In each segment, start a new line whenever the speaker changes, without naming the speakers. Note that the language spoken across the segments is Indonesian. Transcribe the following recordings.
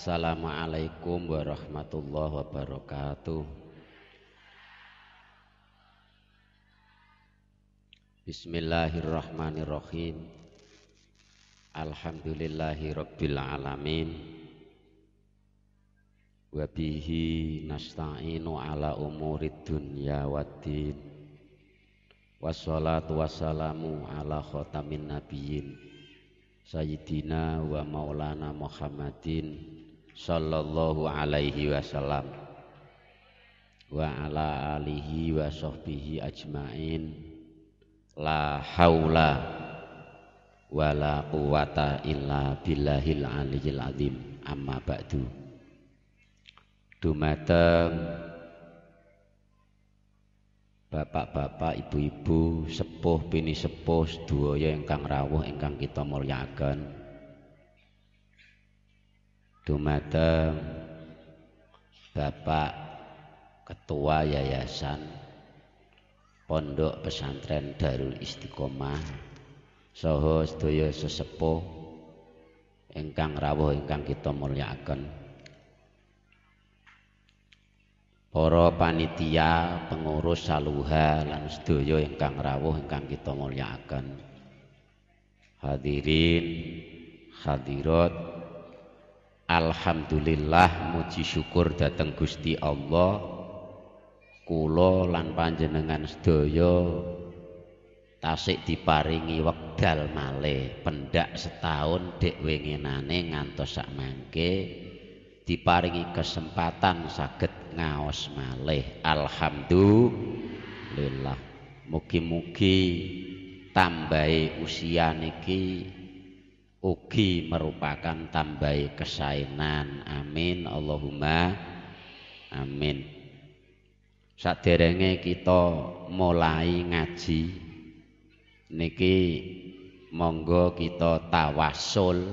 Assalamualaikum warahmatullahi wabarakatuh Bismillahirrahmanirrahim Alhamdulillahi Rabbil Alamin Wabihi nasta'inu ala umurid dunya waddin Wassalatu wassalamu ala khotamin nabiyin Sayyidina wa maulana Muhammadin sallallahu alaihi wasallam wa ala alihi wa sahbihi ajmain la haula wa la quwata illa billahil aliyil azim amma ba'du dumateng bapak-bapak ibu-ibu sepuh bini sepuh sedoyo ingkang rawuh ingkang kita mulyakaken dumateng Bapak Ketua Yayasan Pondok Pesantren Darul Istiqomah saha sedaya sesepuh ingkang rawuh ingkang kita mulyakaken para panitia pengurus Saluhan lan sedaya ingkang rawuh ingkang kita mulyakaken hadirin hadirat Alhamdulillah muji syukur dateng Gusti Allah kulo lan panjenengan sedaya tasik diparingi wekdal malih pendak setahun dek wingenane ngantos sak mangke diparingi kesempatan saged ngaos malih alhamdulillah mugi-mugi tambahi usia niki ugi merupakan tambahi kesaenan amin Allahumma amin saderenge kita mulai ngaji niki monggo kita tawasul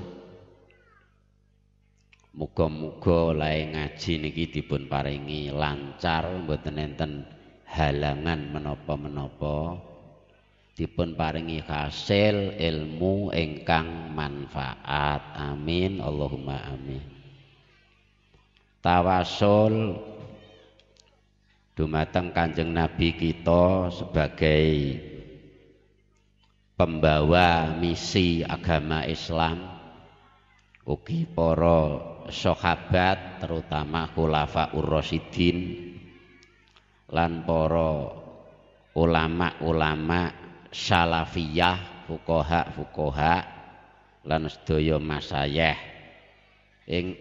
muga-muga lae ngaji niki dipun paringi lancar mboten enten halangan menapa-menapa dipun paringi hasil ilmu ingkang manfaat amin Allahumma amin tawasul dumateng kanjeng nabi kita sebagai pembawa misi agama Islam ugi para sahabat terutama khulafa urrasidin lan para ulama-ulama salafiyah fukoha fukoha lan sedaya masayah ing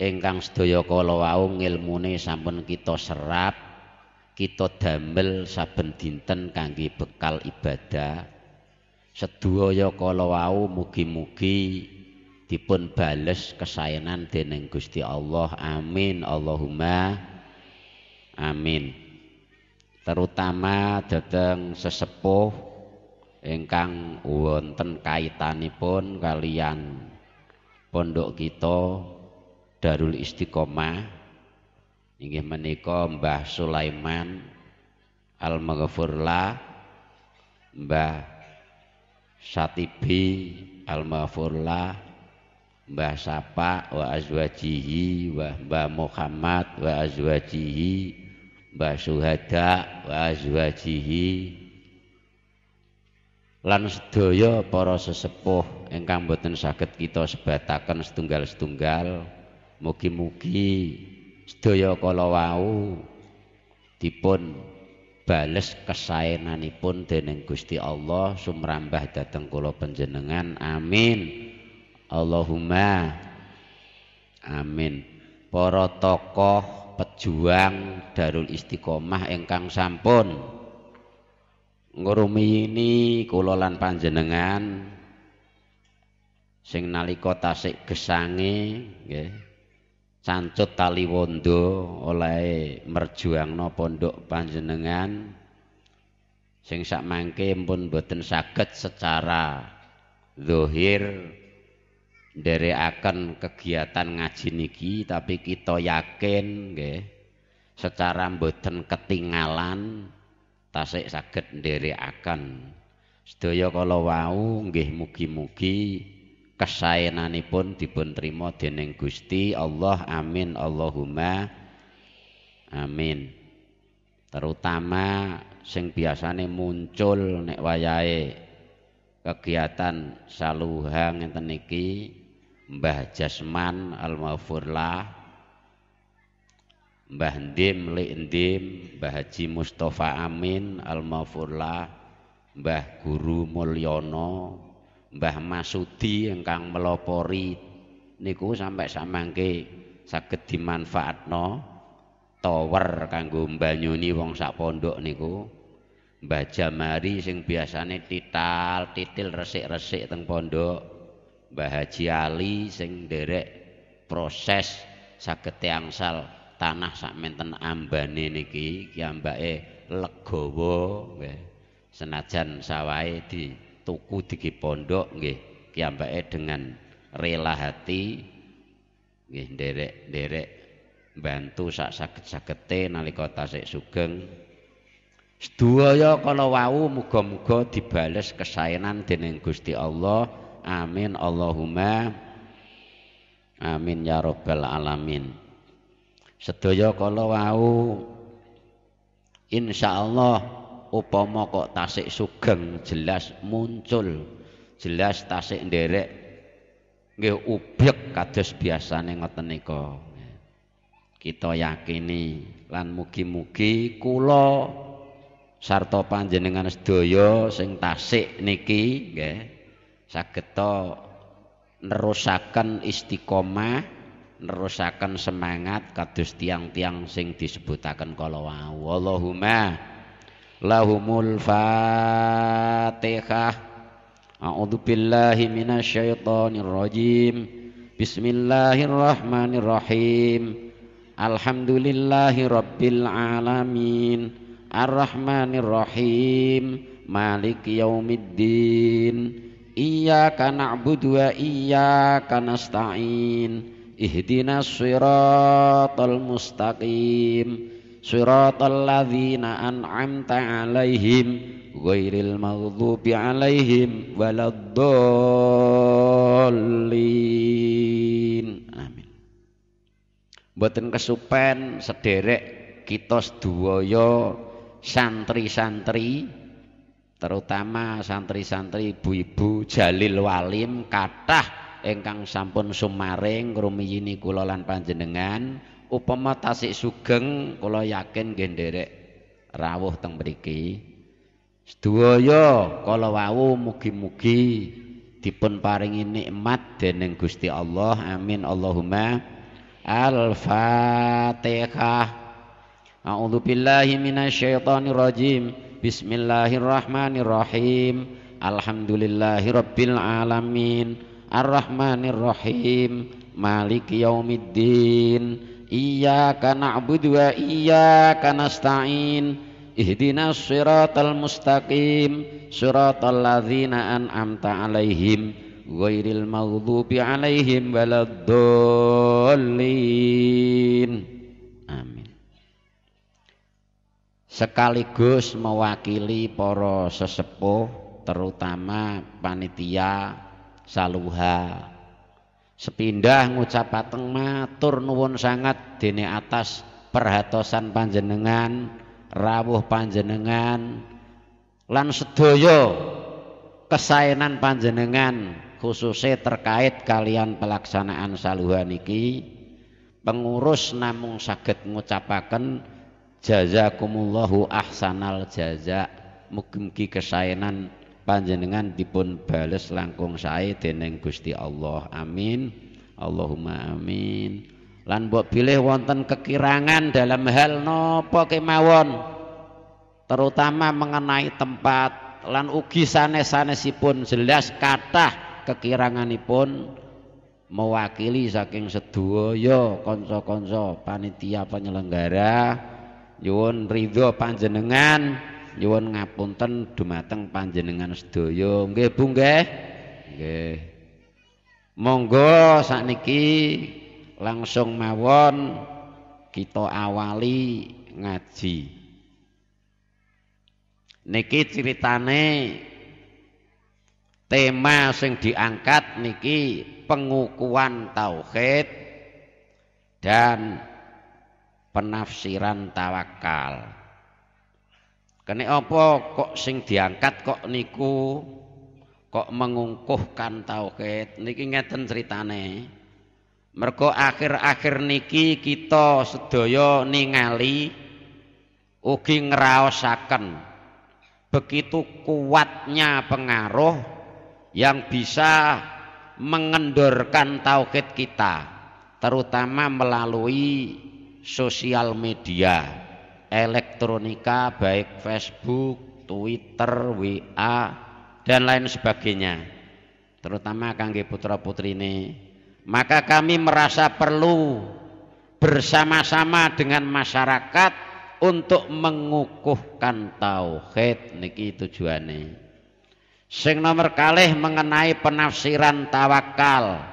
ingkang sedaya kala wau ngilmune sampun kita serap kita damel saben dinten kangge bekal ibadah sedaya kala wau mugi-mugi dipun bales kesayanan dening Gusti Allah amin Allahumma amin terutama dateng sesepuh ingkang wonten kaitanipun kalian pondok kita Darul Istiqomah ingin menika Mbah Sulaiman Al-Maghfurlah Mbah Satibi Al-Maghfurlah Mbah Sapa wa azwajihi wa Mbah Muhammad wa azwajihi wa syuhada wa azwajihi lan sedaya para sesepuh ingkang boten saged kita sebataken setunggal-setunggal mugi-mugi sedaya kala wau dipun bales kesaenanipun dening Gusti Allah sumrambah dhateng kula panjenengan amin Allahumma amin para tokoh pejuang Darul Istiqomah ingkang sampun ngrumiyini kula lan panjenengan sing nalika tasik gesange nggih cancut tali wondo oleh merjuangno pondok panjenengan sing sak mangke pun boten saged secara zahir akan kegiatan ngaji niki tapi kita yakin nggih secara mboten ketinggalan tasik saged nderekaken sedaya kala wau nggih mugi-mugi kesaenanipun dipun trima dening Gusti Allah amin Allahumma amin terutama sing biasane muncul nek wayahe kegiatan saluhang ngeten iki Mbah Jasman al mawfurlah Mbah Ndim Lik Ndim Mbah Haji Mustafa Amin al mawfurlah Mbah Guru Mulyono Mbah Masudi engkang melopori niku sampai samangke dimanfaat no, tower kanggo Nyuni wong sak pondok niku Mbah Jamari sing biasane tital titil resik-resik teng pondok Mbah Haji Ali sing nderek proses saged angsal tanah sakmenten ambane niki iki ambake legawa nggih. Senajan sawahe dituku digi pondok nggih, iki ambake dengan rela hati nggih nderek-nderek bantu sak saged-sagete nalika tasik sugeng Sedaya kala wau muga-muga dibales kesaenan dening Gusti Allah Amin Allahumma Amin ya rabbal alamin Sedaya kala wau insyaallah upama kok tasik sugeng jelas muncul jelas tasik nderek nggih ubyek kados biasane ngoten nika kita yakini lan mugi-mugi kula sarta panjenengan sedaya sing tasik niki nggih saged nerusaken istiqomah nerusaken semangat kados tiang-tiang sing disebutaken kala wau Allahumma lahumul fatihah A'udzu billahi minasyaitonir rajim Bismillahirrahmanirrahim Alhamdulillahi rabbil alamin Arrahmanirrahim Malik yaumiddin Iyyaka na'budu wa iyyaka nasta'in. Ihdinas siratal mustaqim. Siratal ladzina an'amta 'alaihim ghairil maghdubi 'alaihim waladdallin. Amin. Mboten kesupen sederek kita sedoyo santri-santri terutama santri-santri ibu-ibu jalil walim kathah ingkang sampun sumaring rumiyini kula lan panjenengan upama tasik sugeng kula yakin nggih rawuh teng mriki sedaya kala wau mugi-mugi dipun paringi nikmat dening Gusti Allah amin Allahumma al-fatihah A'udzu billahi minasyaitonir rajim Bismillahirrahmanirrahim Alhamdulillahirrabbilalamin alamin Arrahmanirrahim Maliki yaumiddin Iyaka na'budu wa iyaka nasta'in Ihdinas siratal mustaqim Siratal ladhina an'amta alaihim Ghairil maghdubi alaihim waladdallin sekaligus mewakili para sesepuh terutama panitia saluha sepindah ngucap pateng matur nuwun sangat dene atas perhatosan panjenengan rawuh panjenengan lan sedaya kesaenan panjenengan khususnya terkait kalian pelaksanaan saluhan iki pengurus namung saged ngucapaken jazakumullahu ahsanal jaza mugi-mugi kesaenan panjenengan dipun bales langkung sae dening Gusti Allah amin Allahumma amin lan mbok pilih wonten kekirangan dalam hal nopo kemawon terutama mengenai tempat lan ugi sanes-sanesipun jelas kathah kekiranganipun mewakili saking sedaya kanca-kanca panitia penyelenggara Yuwun ridho panjenengan, yuwun ngapunten dumateng panjenengan sedaya. Nggih, Bu nggih. Nggih. Monggo sakniki langsung mawon kita awali ngaji. Niki ceritane tema sing diangkat niki pengukuhan tauhid dan penafsiran tawakal. Kene apa kok sing diangkat kok niku kok mengungkuhkan tauhid niki ngeten ceritane. Mergo akhir-akhir niki kita sedaya ningali ugi ngraosaken begitu kuatnya pengaruh yang bisa mengendorkan tauhid kita terutama melalui sosial media elektronika baik Facebook, Twitter, WA dan lain sebagainya terutama kangge putra putri ini maka kami merasa perlu bersama-sama dengan masyarakat untuk mengukuhkan tauhid niki tujuannya sing nomor kalih mengenai penafsiran tawakal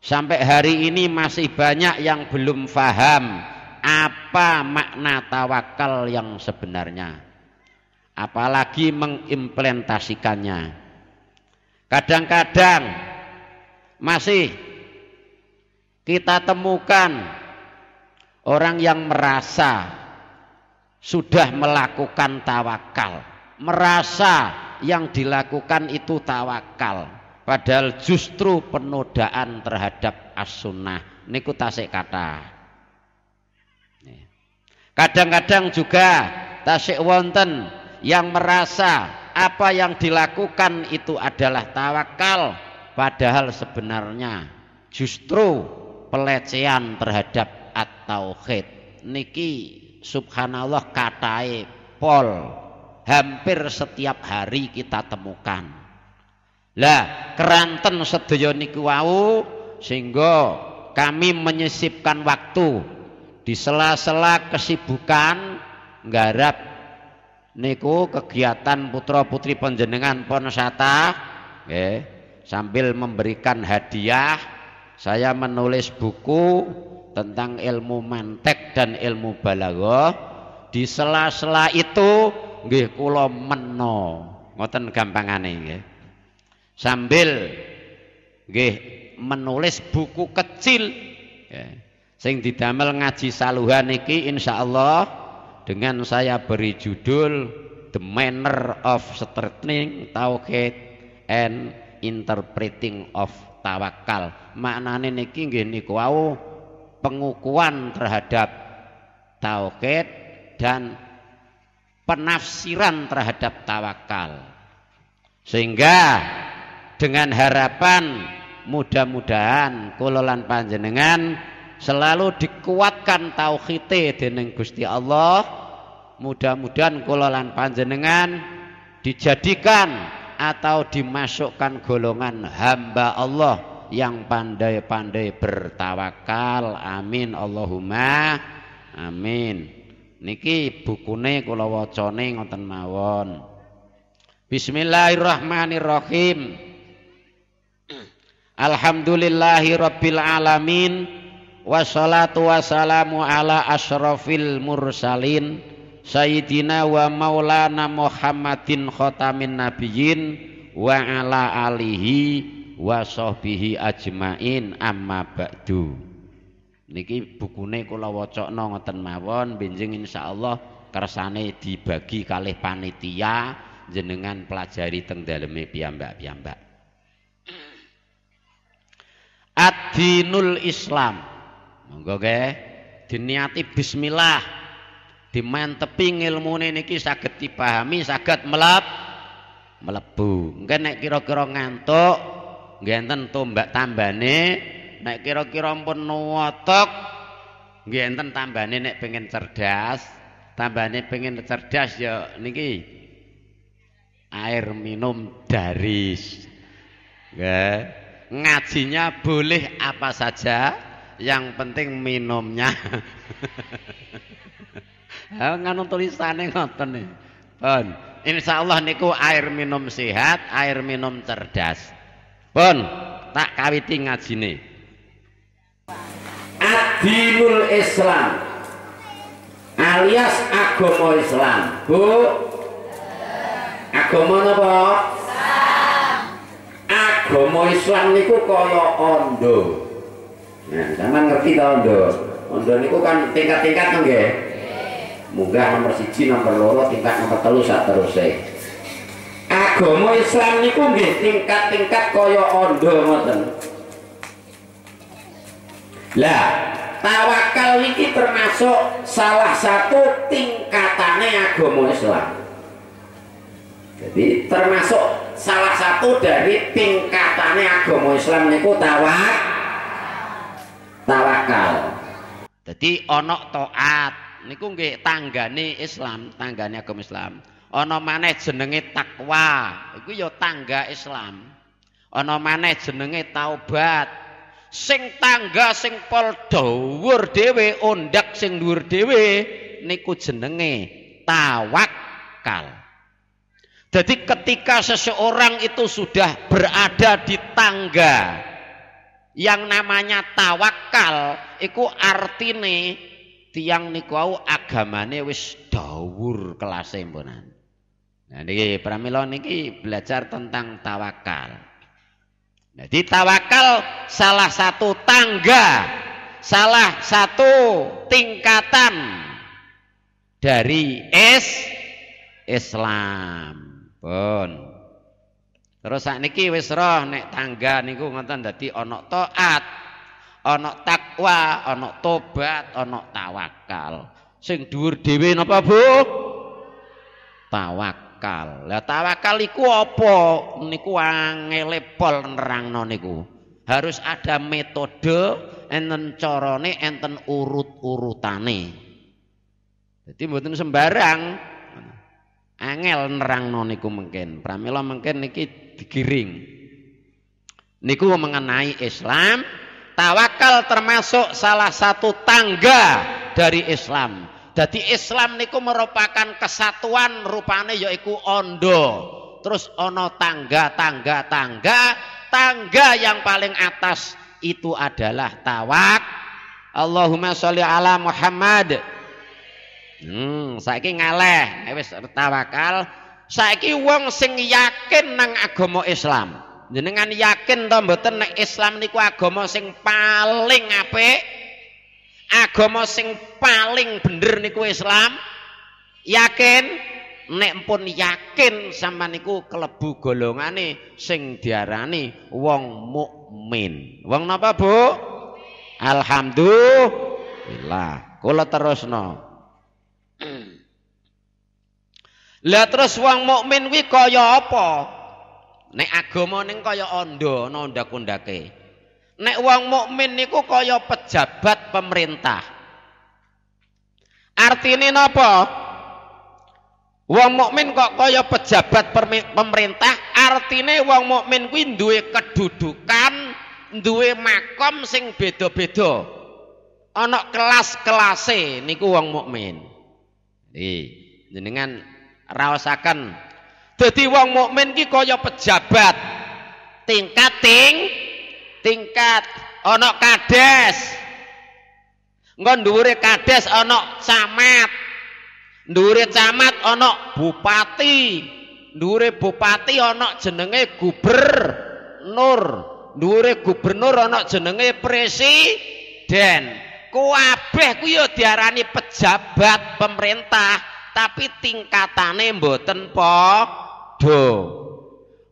Sampai hari ini masih banyak yang belum faham apa makna tawakal yang sebenarnya. Apalagi mengimplementasikannya. Kadang-kadang masih kita temukan orang yang merasa sudah melakukan tawakal, merasa yang dilakukan itu tawakal. Padahal justru penodaan terhadap as-sunnah niku tasik kata. Kadang-kadang juga tasik wonten yang merasa apa yang dilakukan itu adalah tawakal padahal sebenarnya justru pelecehan terhadap at-tauhid niki subhanallah katai pol hampir setiap hari kita temukan lah keranten sedaya niku wau sehingga kami menyisipkan waktu di sela-sela kesibukan garap niku kegiatan putra putri penjenengan ponosata eh sambil memberikan hadiah saya menulis buku tentang ilmu mantek dan ilmu balago di sela-sela itu nggih kula meno ngoten gampangane nggih sambil nggih menulis buku kecil ya. sing didamel ngaji saluhan iki insyaallah dengan saya beri judul The Manner of Straightening Tauhid and Interpreting of Tawakal. Maknane niki nggih niku wau pengukuhan terhadap tauhid dan penafsiran terhadap tawakal. Sehingga dengan harapan mudah-mudahan kulolan panjenengan selalu dikuatkan tauhite dengan Gusti Allah mudah-mudahan kulolan panjenengan dijadikan atau dimasukkan golongan hamba Allah yang pandai-pandai bertawakal amin Allahumma amin niki bukune kula wacane ngoten mawon Bismillahirrahmanirrahim Alhamdulillahi Rabbil Alamin Wassalatu wassalamu ala ashrafil mursalin Sayyidina wa maulana Muhammadin khotamin nabiyin Wa ala alihi wa sahbihi ajmain amma ba'du Niki bukune kula wacana ngoten mawon benjing insyaallah kersane dibagi kalih panitia jenengan pelajari teng daleme piyambak-piyambak ad Islam. Monggo ge, diniati bismillah. Dimantepi ilmune niki saged dipahami, sakit melap, melebu. Engke nek kira-kira ngantuk, nggih enten tombak tambane, nek kira-kira pun nuwatok, nggih enten tambane nek pengen cerdas, tambah tambane pengen cerdas ya niki air minum daris. Nggih ngajinya boleh apa saja yang penting minumnya nganu tulisannya ngoten pun insya Allah niku air minum sehat air minum cerdas pun tak kawiti sini. adilul islam alias agomo islam bu agomo apa agama Islam niku kaya ondo nah sampean ngerti ta ondo ondo niku kan tingkat-tingkat nggih munggah nomor siji nomor loro tingkat nomor telu sak terusé agama Islam niku nggih tingkat-tingkat kaya ondo ngoten lah tawakal ini termasuk salah satu tingkatannya agama Islam Jadi termasuk salah satu dari tingkatannya agama Islam niku tawak tawakal. Jadi ono toat niku nggih tanggane Islam, tanggane agama Islam. Ono maneh jenenge takwa, iku ya tangga Islam. Ono maneh jenenge taubat. Sing tangga sing pol dhuwur dhewe, undak sing dhuwur dhewe niku jenenge tawakal. Jadi ketika seseorang itu sudah berada di tangga yang namanya tawakal, itu artine tiang nikau agamane wis dawur kelas mbonan. Nah niki Pramilo niki belajar tentang tawakal. Jadi tawakal salah satu tangga, salah satu tingkatan dari es Islam. Bon. Terus saat niki wis roh nek tangga niku ngoten dadi ana taat, ana takwa, ana tobat, ana tawakal. Sing dhuwur dhewe napa, Bu? Tawakal. Lah tawakal iku apa? Niku angele pol nerangno niku. Harus ada metode enten carane enten urut-urutane. Jadi mboten sembarang, angel nerang niku mungkin. Pramila mungkin niki digiring. Niku mengenai Islam, tawakal termasuk salah satu tangga dari Islam. Jadi Islam niku merupakan kesatuan rupane yaitu ondo. Terus ono tangga, tangga, tangga, tangga yang paling atas itu adalah tawak. Allahumma sholli ala Muhammad. Hmm, saiki ngaleh, eh wis tawakal. Saiki wong sing yakin nang agama Islam. Jenengan yakin to mboten nek Islam niku agama sing paling apik? Agama sing paling bener niku Islam? Yakin? Nek pun yakin sama niku kelebu golongan nih sing diarani wong mukmin. Wong napa bu? Alhamdulillah. Kulo terus no. Hmm. Lah terus wong mukmin kuwi kaya apa? Nek agama ning kaya ondo ana ndak-ndake. Nek wong mukmin niku kaya pejabat pemerintah. Artine napa? Wong mukmin kok kaya pejabat pemerintah, artine wong mukmin kuwi duwe kedudukan, duwe makom sing beda-beda. Ana kelas-kelase niku wong mukmin. jenengan rasakan dadi wong mukmin ki kaya pejabat tingkat ting tingkat ana kades nggon dhuwure kades ana camat dhuwure camat ana bupati dhuwure bupati ana jenenge gubernur dhuwure gubernur ana jenenge presiden kabeh ku ya diarani pejabat pemerintah tapi tingkatane mboten padha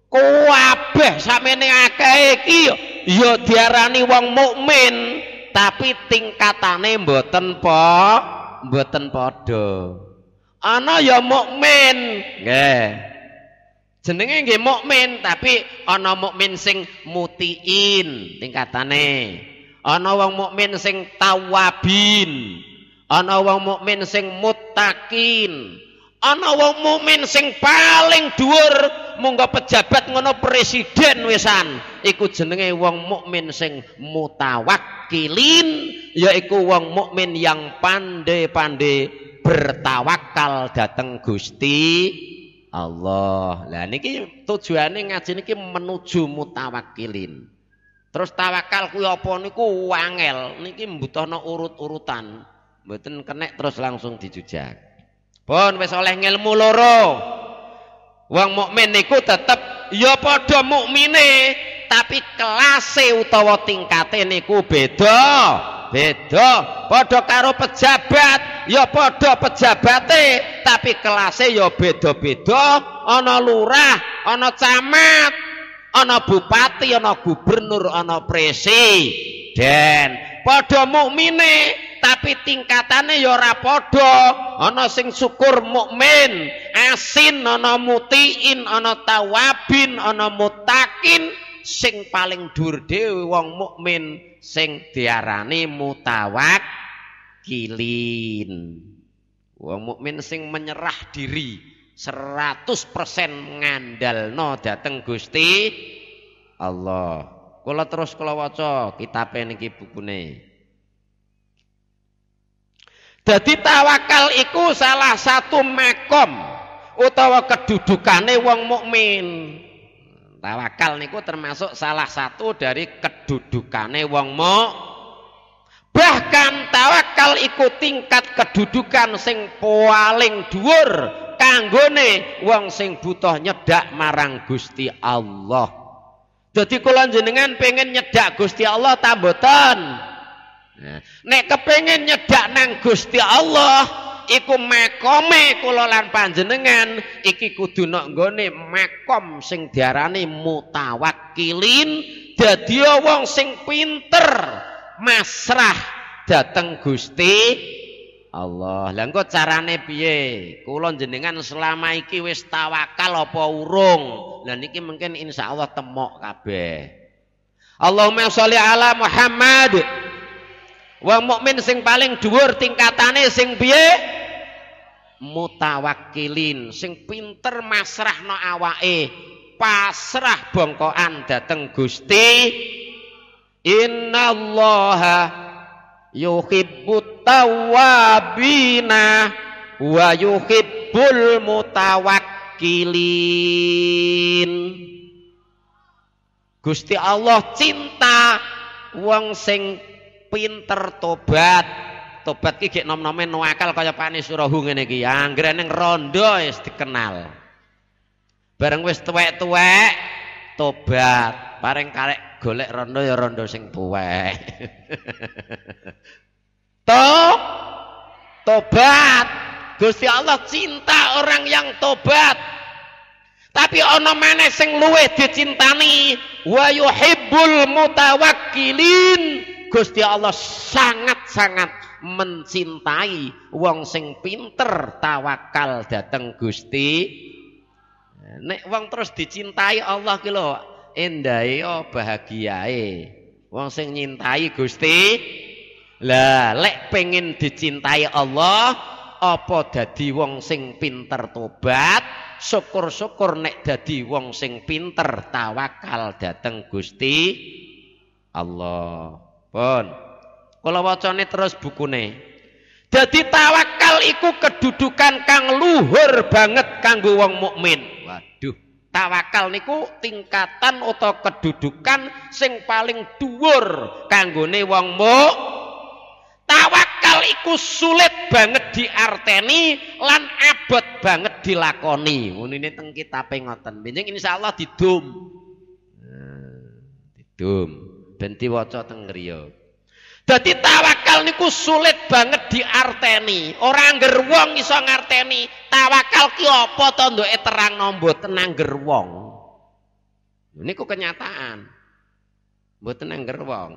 kabeh sampeyan akeh iki ya diarani wong mukmin tapi tingkatane mboten po mboten padha ana ya mukmin nggih jenenge nggih mukmin tapi ana mukmin sing mutiin tingkatane ana wong mukmin sing tawabin ana wong mukmin sing mutakin ana wong mukmin sing paling dhuwur monggo pejabat ngono presiden wisan iku jenenge wong mukmin sing mutawakkilin yaiku wong mukmin yang pandai-pandai bertawakal dateng Gusti Allah. Lah niki tujuane ngaji niki menuju mutawakkilin. Terus tawakal kuwi apa niku angel, niki mbutuhno urut-urutan. Mboten kenek terus langsung dijujak. Pun wis oleh ngilmu loro. Wong mukmin niku tetep ya padha mukmine, tapi kelase utawa tingkate niku beda. Beda padha karo pejabat, ya padha pejabate, tapi kelase ya beda-beda, ana lurah, ana camat, ana bupati ana gubernur ana presiden padha mukmine tapi tingkatannya ya ora padha ana sing syukur mukmin asin ana mutiin ana tawabin ana mutakin sing paling dhuwur dhewe wong mukmin sing diarani mutawak kilin wong mukmin sing menyerah diri 100% ngandalno dateng Gusti Allah. Kula terus kula waca kitabe niki bukune. Jadi tawakal iku salah satu makom utawa kedudukane wong mukmin. Tawakal niku termasuk salah satu dari kedudukane wong muk. Bahkan tawakal iku tingkat kedudukan sing paling dhuwur kanggone wong sing butuh nyedak marang Gusti Allah. Jadi kula jenengan pengen nyedak Gusti Allah ta mboten? Nah, nek kepengen nyedak nang Gusti Allah, iku makome kula lan panjenengan iki kudu nok nggone makom sing diarani mutawakkilin dadi wong sing pinter masrah dateng Gusti Allah. Lah engko carane piye? Kula jenengan selama iki wis tawakal apa urung? Lah niki mungkin insyaallah temok kabeh. Allahumma sholli ala Muhammad. Wong mukmin sing paling dhuwur tingkatane sing piye? Mutawakilin, sing pinter masrah masrahno awake, pasrah bongkoan dateng Gusti. Innallaha yuhibbut tawabina wa yuhibbul mutawakkilin Gusti Allah cinta wong sing pinter tobat tobat ki gek nom-nome akal kaya pane Surahu ngene iki ya, anggere ning rondo wis dikenal bareng wis tuwek-tuwek tobat bareng karek golek rondo ya rondo sing tuwek to tobat Gusti Allah cinta orang yang tobat tapi ono mana sing luwe dicintani wa yuhibbul mutawakkilin Gusti Allah sangat-sangat mencintai wong sing pinter tawakal dateng Gusti nek wong terus dicintai Allah ki lho endahe bahagiae wong sing nyintai Gusti lah, lek pengen dicintai Allah, apa dadi wong sing pinter tobat? Syukur-syukur nek dadi wong sing pinter tawakal dateng Gusti Allah. Pun. Kula wacane terus bukune. jadi tawakal iku kedudukan kang luhur banget kanggo wong mukmin. Waduh, tawakal niku tingkatan atau kedudukan sing paling dhuwur kanggone wong mukmin. Tawakal iku sulit banget diarteni lan abot banget dilakoni. Ini teng kitabe ngoten. insya Allah didum. Hmm, didum. benti diwaca teng jadi tawakal niku sulit banget diarteni. Orang gerwong wong iso ngarteni tawakal ki apa to ndoke terang nombor tenang gerwong ini kenyataan. buat tenang gerwong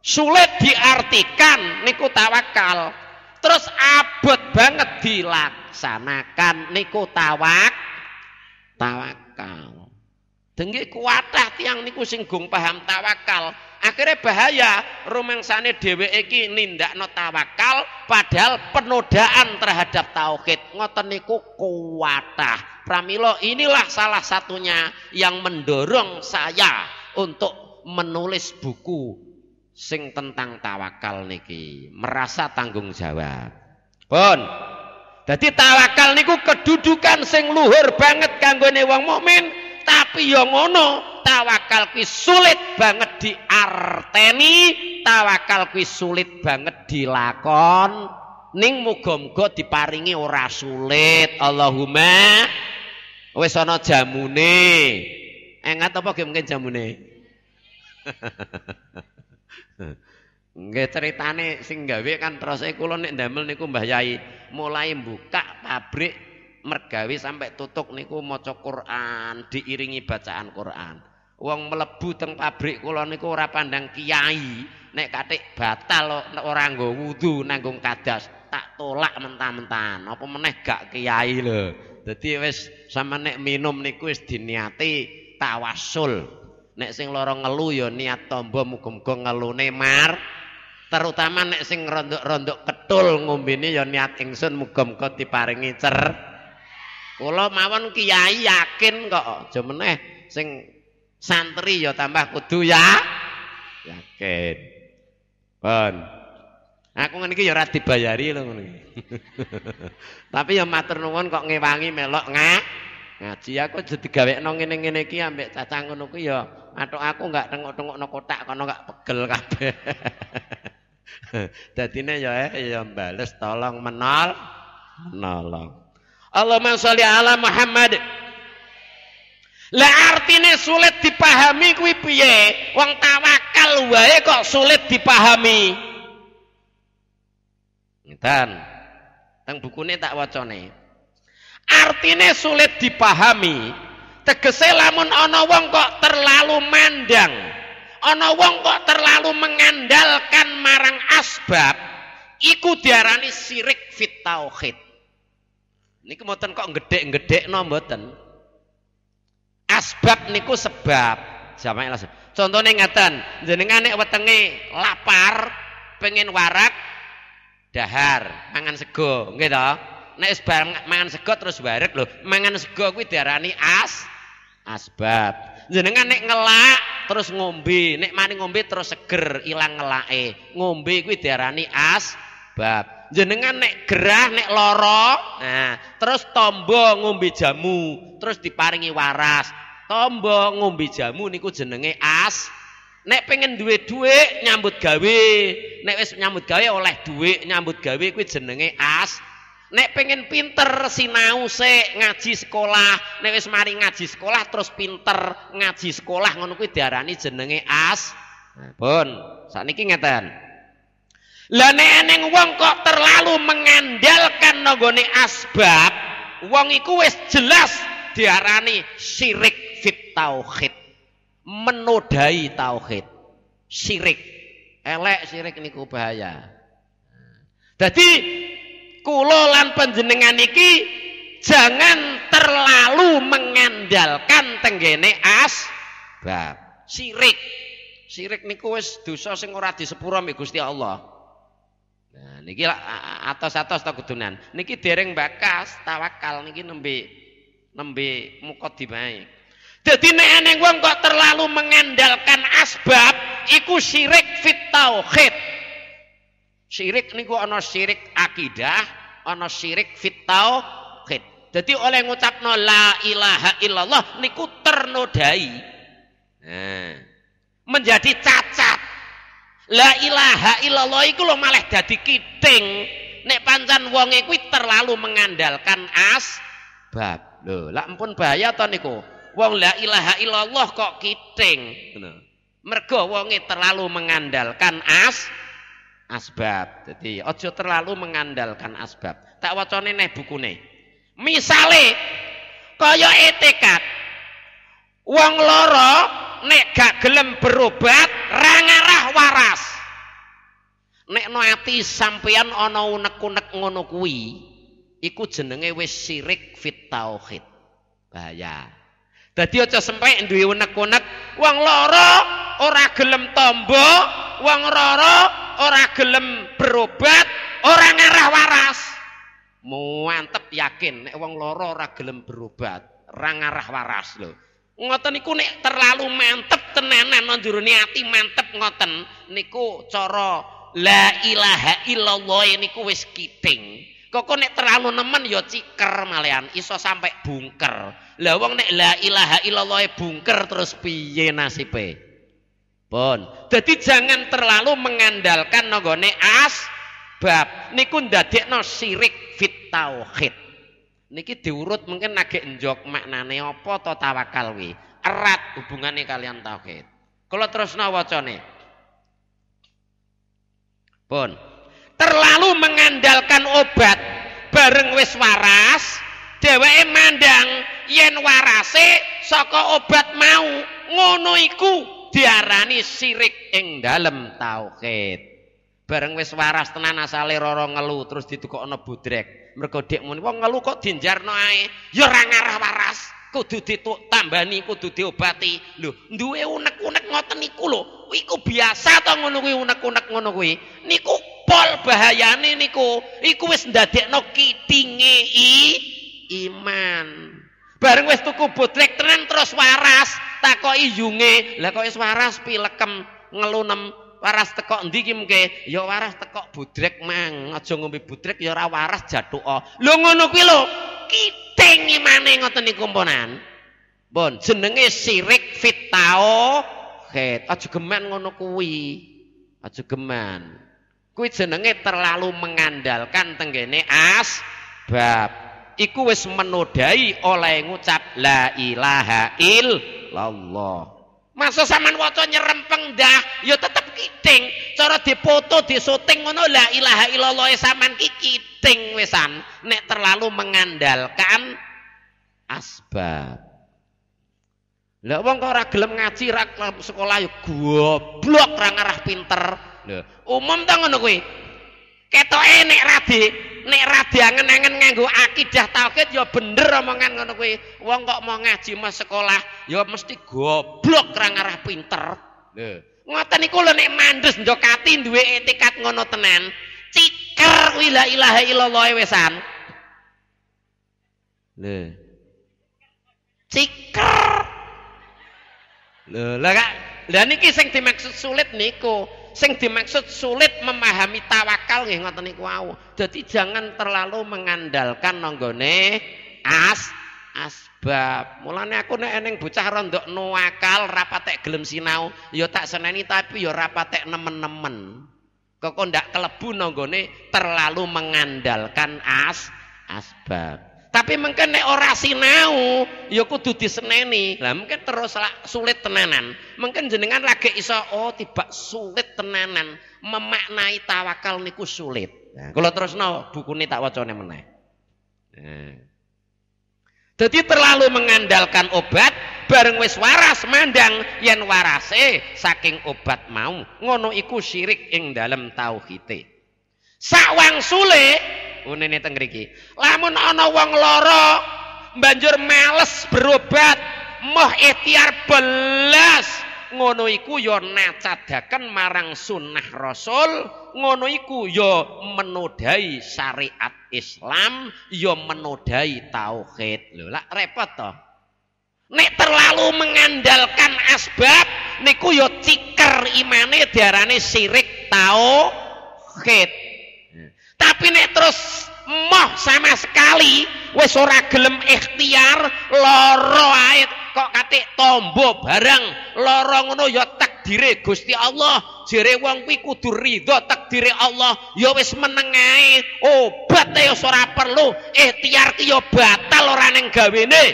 sulit diartikan niku tawakal terus abot banget dilaksanakan niku tawak tawakal dengki kuatah tiang niku singgung paham tawakal akhirnya bahaya rumeng dewe ini nindak no tawakal padahal penodaan terhadap tauhid ngoten niku kuatah Pramilo inilah salah satunya yang mendorong saya untuk menulis buku sing tentang tawakal niki merasa tanggung jawab pun jadi tawakal niku kedudukan sing luhur banget kanggo wong mukmin tapi yo ngono tawakal kuwi sulit banget diarteni tawakal kuwi sulit banget dilakon ning muga-muga diparingi ora sulit Allahumma wis ana jamune engat apa ge mungkin jamune Nggak ceritane sing gawe kan terus e kula nek ndamel niku Mbah Yai mulai buka pabrik mergawi sampai tutup niku maca Quran diiringi bacaan Quran. uang melebu teng pabrik kula niku ora pandang kiai, nek katik batal orang nggo wudu nanggung kadas, tak tolak mentah-mentahan. Apa meneh gak kiai lo, jadi wes sama nek minum niku wis diniati tawasul. nek sing lara ngelu ya niat tombo muga-muga ngelune mar terutama nek sing rondok-rondok ketul ngombene ya niat ingsun muga-muga diparingi cer kula mawon kiai yakin kok aja meneh sing santri ya tambah kudu ya yakin pon aku ngene iki ya ora dibayari lho ngene tapi ya matur nuwun kok ngewangi melok ngak ngaji aku jadi gawe nongin ngene iki ambek cacah ngono ku ya, Atau aku enggak tengok-tengokno kotak kono enggak pegel kabeh. Dadine ya eh ya mbales tolong menol menolong. Allahumma sholli ala Muhammad. Lah artine sulit dipahami kuwi piye? Wong tawakal wae kok sulit dipahami. Ngeten. Teng bukune tak wacane artinya sulit dipahami tegese lamun ana wong kok terlalu mandang ana wong kok terlalu mengandalkan marang asbab iku diarani sirik fit tauhid niku mboten kok gedhe no mboten asbab niku sebab jamae langsung contohnya ngeten jenengan nek wetenge lapar pengen warak dahar mangan sego nggih gitu. nek bareng mangan sego terus barek lho mangan sego kuwi diarani as asbab jenengan nek ngelak terus ngombe nek mani ngombe terus seger ilang ngelake ngombe kuwi diarani as bab jenengan nek gerah nek lara nah terus tombo ngombe jamu terus diparingi waras tombo ngombe jamu niku jenenge as nek pengen duwe duit nyambut gawe nek wis nyambut gawe oleh duit nyambut gawe kuwi jenenge as Nek pengen pinter sinau se ngaji sekolah, nek wis mari ngaji sekolah terus pinter ngaji sekolah ngono kuwi diarani jenenge as. Pun, sakniki ngeten. Lah nek eneng wong kok terlalu mengandalkan nonggone asbab, wong iku wis jelas diarani syirik fit tauhid. Menodai tauhid. Syirik. Elek syirik niku bahaya. Jadi kulo lan panjenengan iki jangan terlalu mengandalkan tenggene asbab sirik sirik niku wis dosa sing ora disepuro mbek Gusti Allah nah niki atas atas ta kudunan niki dereng bakas tawakal niki nembe nembe dibae. Jadi nek ana wong kok terlalu mengandalkan asbab iku syirik fit tauhid. Syirik niku ana syirik akidah, ana syirik fit Jadi Dadi oleh ngucapno la ilaha illallah niku ternodai. Nah, menjadi cacat. La ilaha illallah iku lo malah jadi kiting. Nek pancen wonge kuwi terlalu mengandalkan asbab. Lho, lak ampun bahaya to niku. Wong la ilaha illallah kok kiting. Mergo wonge terlalu mengandalkan asbab asbab. Jadi ojo terlalu mengandalkan asbab. Tak wacane neh bukune. Misale kaya etikat. Wong loro nek gak gelem berobat ra ngarah waras. Nek no ati sampeyan ana unek-unek ngono kuwi, iku jenenge wis syirik fit tauhid. Bahaya. Dadi aja sempek duwe unek-unek, wong lara ora gelem tombo, wong lara ora gelem berobat, ora ngarah waras. Mantep yakin nek wong lara ora gelem berobat, ora ngarah waras lho. Ngoten niku nek terlalu mantep tenanan nang jurone ati mantep ngoten niku cara la ilaha illallah niku wis kiting. Kok nek terlalu nemen ya ciker malean, iso sampai bungker. Lah wong nek la ilaha illallah bungker terus piye nasibe? Pun. Jadi jangan terlalu mengandalkan nggone as bab niku ndadekno sirik fit tauhid. Niki diurut mungkin nage njok maknane apa to tawakal kuwi. Erat hubungannya kalian tauhid. Kalau terus wacane. Pun. Terlalu mengandalkan obat bareng wis waras dheweke mandang yen warase saka obat mau ngono iku diarani sirik ing dalem tauhid bareng wis waras tenan asale roro ngelu terus ditukokno budrek mergo dek muni wong ngelu kok dinjarno ae ya ora ngarah waras kudu dituk tambani kudu diobati lho duwe unek-unek ngoten iku lho iku biasa to ngono kuwi unek-unek ngono kuwi niku pol bahayane niku iku wis ndadekno kitinge i iman. Bareng wis tuku butlek tenan terus waras, takoki yunge, lha kok wis waras pilekem ngelunem waras teko endi ki mengke? Ya waras teko budrek mang, aja ngombe budrek ya ora waras jathuka. Lho ngono kuwi lho, kiting imane ngoten niku ponan. Bon, jenenge sirik fitao het. Aja gemen ngono kuwi. Aja gemen. Kuwi jenenge terlalu mengandalkan tenggene as bab. iku wis menodai oleh ngucap la ilaha illallah. Masa saman waca nyerempeng dah, ya tetep kiting. Cara dipoto, disuting. ngono la ilaha illallah ya saman ki kiting wesan nek terlalu mengandalkan asbab. Lah wong kok ora gelem ngaji, ra sekolah ya goblok, ra ngarah pinter. Lho, umum ta ngono kuwi. ketok enek rabi nek rabi angen-angen nganggo akidah tauhid ya bener omongan ngono kuwi wong kok mau ngaji mau sekolah ya mesti goblok ra ngarah pinter lho ngoten iku lho nek mandes njokati duwe etikat ngono tenan ciker kuwi la ilaha illallah e wesan lho ciker lho lah kak lah niki sing dimaksud sulit niku sing dimaksud sulit memahami tawakal nggih ngoten niku wau. Dadi jangan terlalu mengandalkan nanggone as asbab. Mulane aku nek eneng bocah rondok nuakal rapatek gelem sinau, ya tak seneni tapi ya rapatek nemen-nemen. Kok ndak kelebu nanggone terlalu mengandalkan as asbab. Tapi mungkin nek ora sinau, ya kudu diseneni. Lah mungkin terus sulit tenanan. Mungkin jenengan lagi iso oh tiba sulit tenanan memaknai tawakal niku sulit. Nah, kalau terus no ini tak wacane meneh. Nah. Jadi terlalu mengandalkan obat bareng wis waras mandang yen warase saking obat mau ngono iku syirik ing dalam tauhite. Sakwang sulit. E, unene teng mriki. Lamun ana wong lara banjur males berobat, moh ikhtiar belas ngono iku ya nacadaken marang sunnah Rasul, ngono iku ya menodai syariat Islam, ya menodai tauhid. Lho lak repot to. Nek terlalu mengandalkan asbab niku ya ciker imane diarani syirik tauhid. tapi nek terus moh sama sekali wis ora gelem ikhtiar loro ae kok katik tombo bareng loro ngono ya takdire Gusti Allah jere wong kuwi kudu ridho takdire Allah ya wis meneng ae obat ya e ora perlu ikhtiar ki ya batal ora ning gawene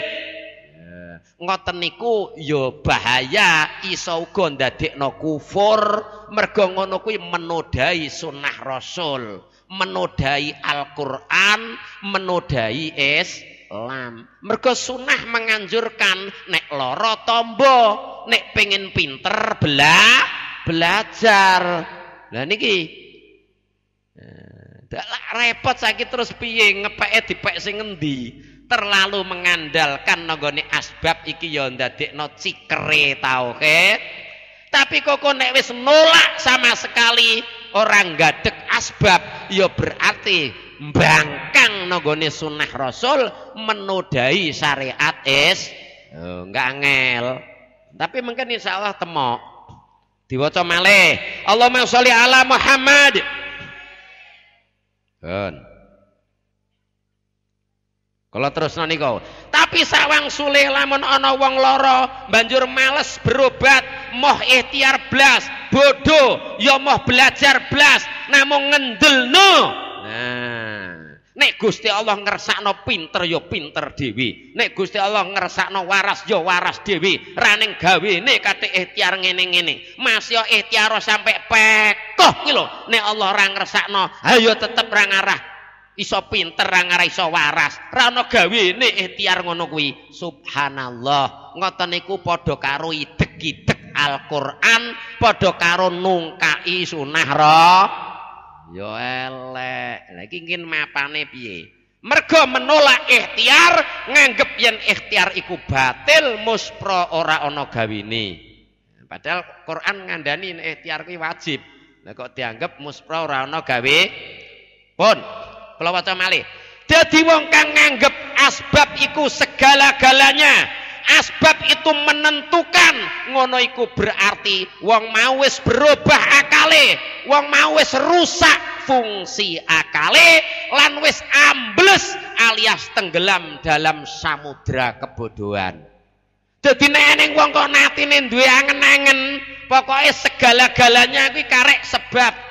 ngoten niku ya bahaya iso uga ndadekno kufur mergo ngono kuwi menodai sunnah rasul menodai Al-Qur'an, menodai Islam. Mergo sunnah menganjurkan nek loro tombo, nek pengen pinter bela belajar. Lah niki eh, Dalak repot sakit terus piye ngepeke dipek sing ngendi? Terlalu mengandalkan nonggone asbab iki ya ndadekno kere tauke. Tapi kok nek wis nolak sama sekali orang gadek asbab ya berarti bangkang nogone sunnah rasul menodai syariat is nggak ngel tapi mungkin insya Allah temok diwaca malih Allahumma sholli ala Muhammad kalau terus nani kau. Tapi sawang sulih lamun ono wong loro banjur males berobat, moh ikhtiar blas, bodoh ya moh belajar blas, namung ngendelno. Nah, nek Gusti Allah ngersakno pinter ya pinter dewi. Nek Gusti Allah ngersakno waras ya waras dewi. Ra gawe, gawene kate ikhtiar ngene-ngene. Mas ya ikhtiar sampe pekoh kilo. Nek Allah orang ngersakno, ayo ya tetep ra arah. iso pinter ra iso waras ra ono gawene ikhtiar ngono kuwi subhanallah ngoten niku padha karo idek-idek Al-Qur'an padha karo nungkai sunah ra Ya elek lha iki ngin mapane piye mergo menolak ikhtiar nganggep yen ikhtiar iku batil muspro ora ana gawene padahal Qur'an ngandani ikhtiar kuwi wajib lha kok dianggep muspra ora ana gawe pun Kalau waca malih jadi wong kang nganggep asbab iku segala-galanya asbab itu menentukan ngono iku berarti wong mawis berubah akale wong mawis rusak fungsi akale lan wis ambles alias tenggelam dalam samudra kebodohan jadi neneng wong kok natinin duwe angen-angen pokoknya segala-galanya kuwi karek sebab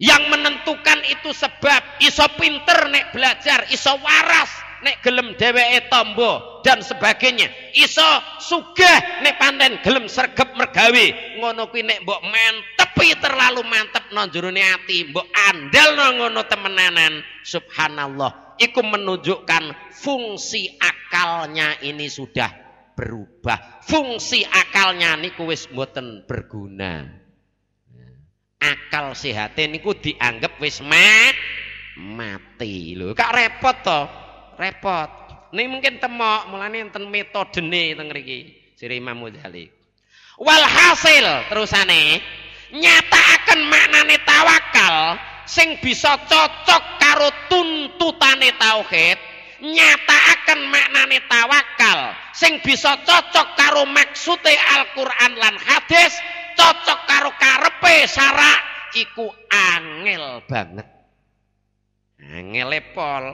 yang menentukan itu sebab iso pinter nek belajar iso waras nek gelem dheweke tombo dan sebagainya iso sugih nek panten gelem sergep mergawe ngono kuwi nek mbok mantepi terlalu mantep nang jerone ati mbok andel ngono temenanan subhanallah iku menunjukkan fungsi akalnya ini sudah berubah fungsi akalnya niku wis mboten berguna akal ini niku dianggap wis mat mati lho kak repot to repot ini mungkin temok mulane enten metode teng mriki sira Imam Ghazali walhasil terusane akan maknane tawakal sing bisa cocok karo tuntutane tauhid nyata akan maknane tawakal sing bisa cocok karo maksute Al-Qur'an lan hadis cocok karo karepe sarak iku angel banget. Angel pol.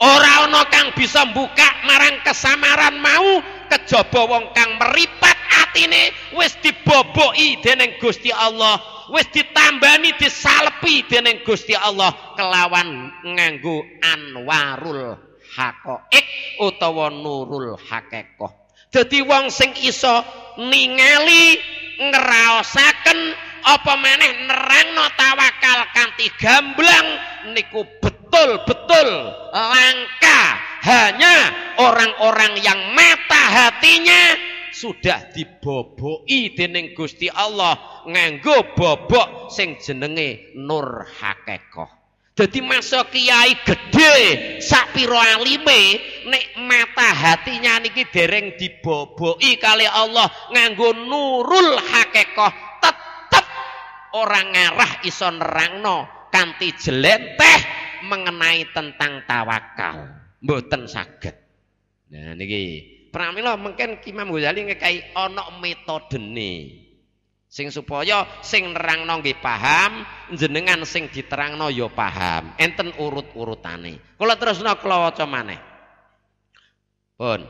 Ora ana kang bisa buka marang kesamaran mau kejaba wong kang meripat atine wis diboboki dening Gusti Allah, wis ditambani disalepi dening Gusti Allah kelawan nganggo anwarul haqaiq utawa nurul haqiqah. Jadi wong sing iso ningali ngraosaken apa meneh nerangno tawakal kanthi gamblang niku betul-betul langka hanya orang-orang yang mata hatinya sudah diboboi dening Gusti Allah nganggo bobok sing jenenge nur hakekoh jadi masa kiai gede sapi pira alime nek mata hatinya niki dereng diboboki kali Allah nganggo nurul hakekoh tetep orang ngarah iso nerangno kanti jelenteh mengenai tentang tawakal mboten saged nah niki pramila mungkin Imam Ghazali ngekai ana metodene sing supaya sing nerang nonggi paham jenengan sing diterangno yo ya paham enten urut-urutane kalau terus kula cuman nih. pun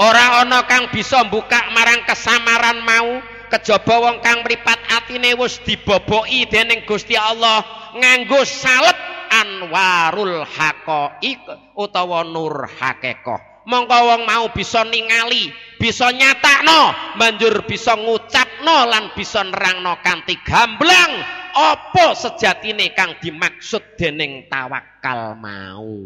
ora ono kang bisa buka marang kesamaran mau kejaba wong kang mripat atine wis diboboki dening Gusti Allah nganggo salep anwarul haqaiq utawa nur hakikoh mongko wong mau bisa ningali bisa nyatakno banjur bisa ngucapno lan bisa nerangno kanti gamblang apa sejatine kang dimaksud dening tawakal mau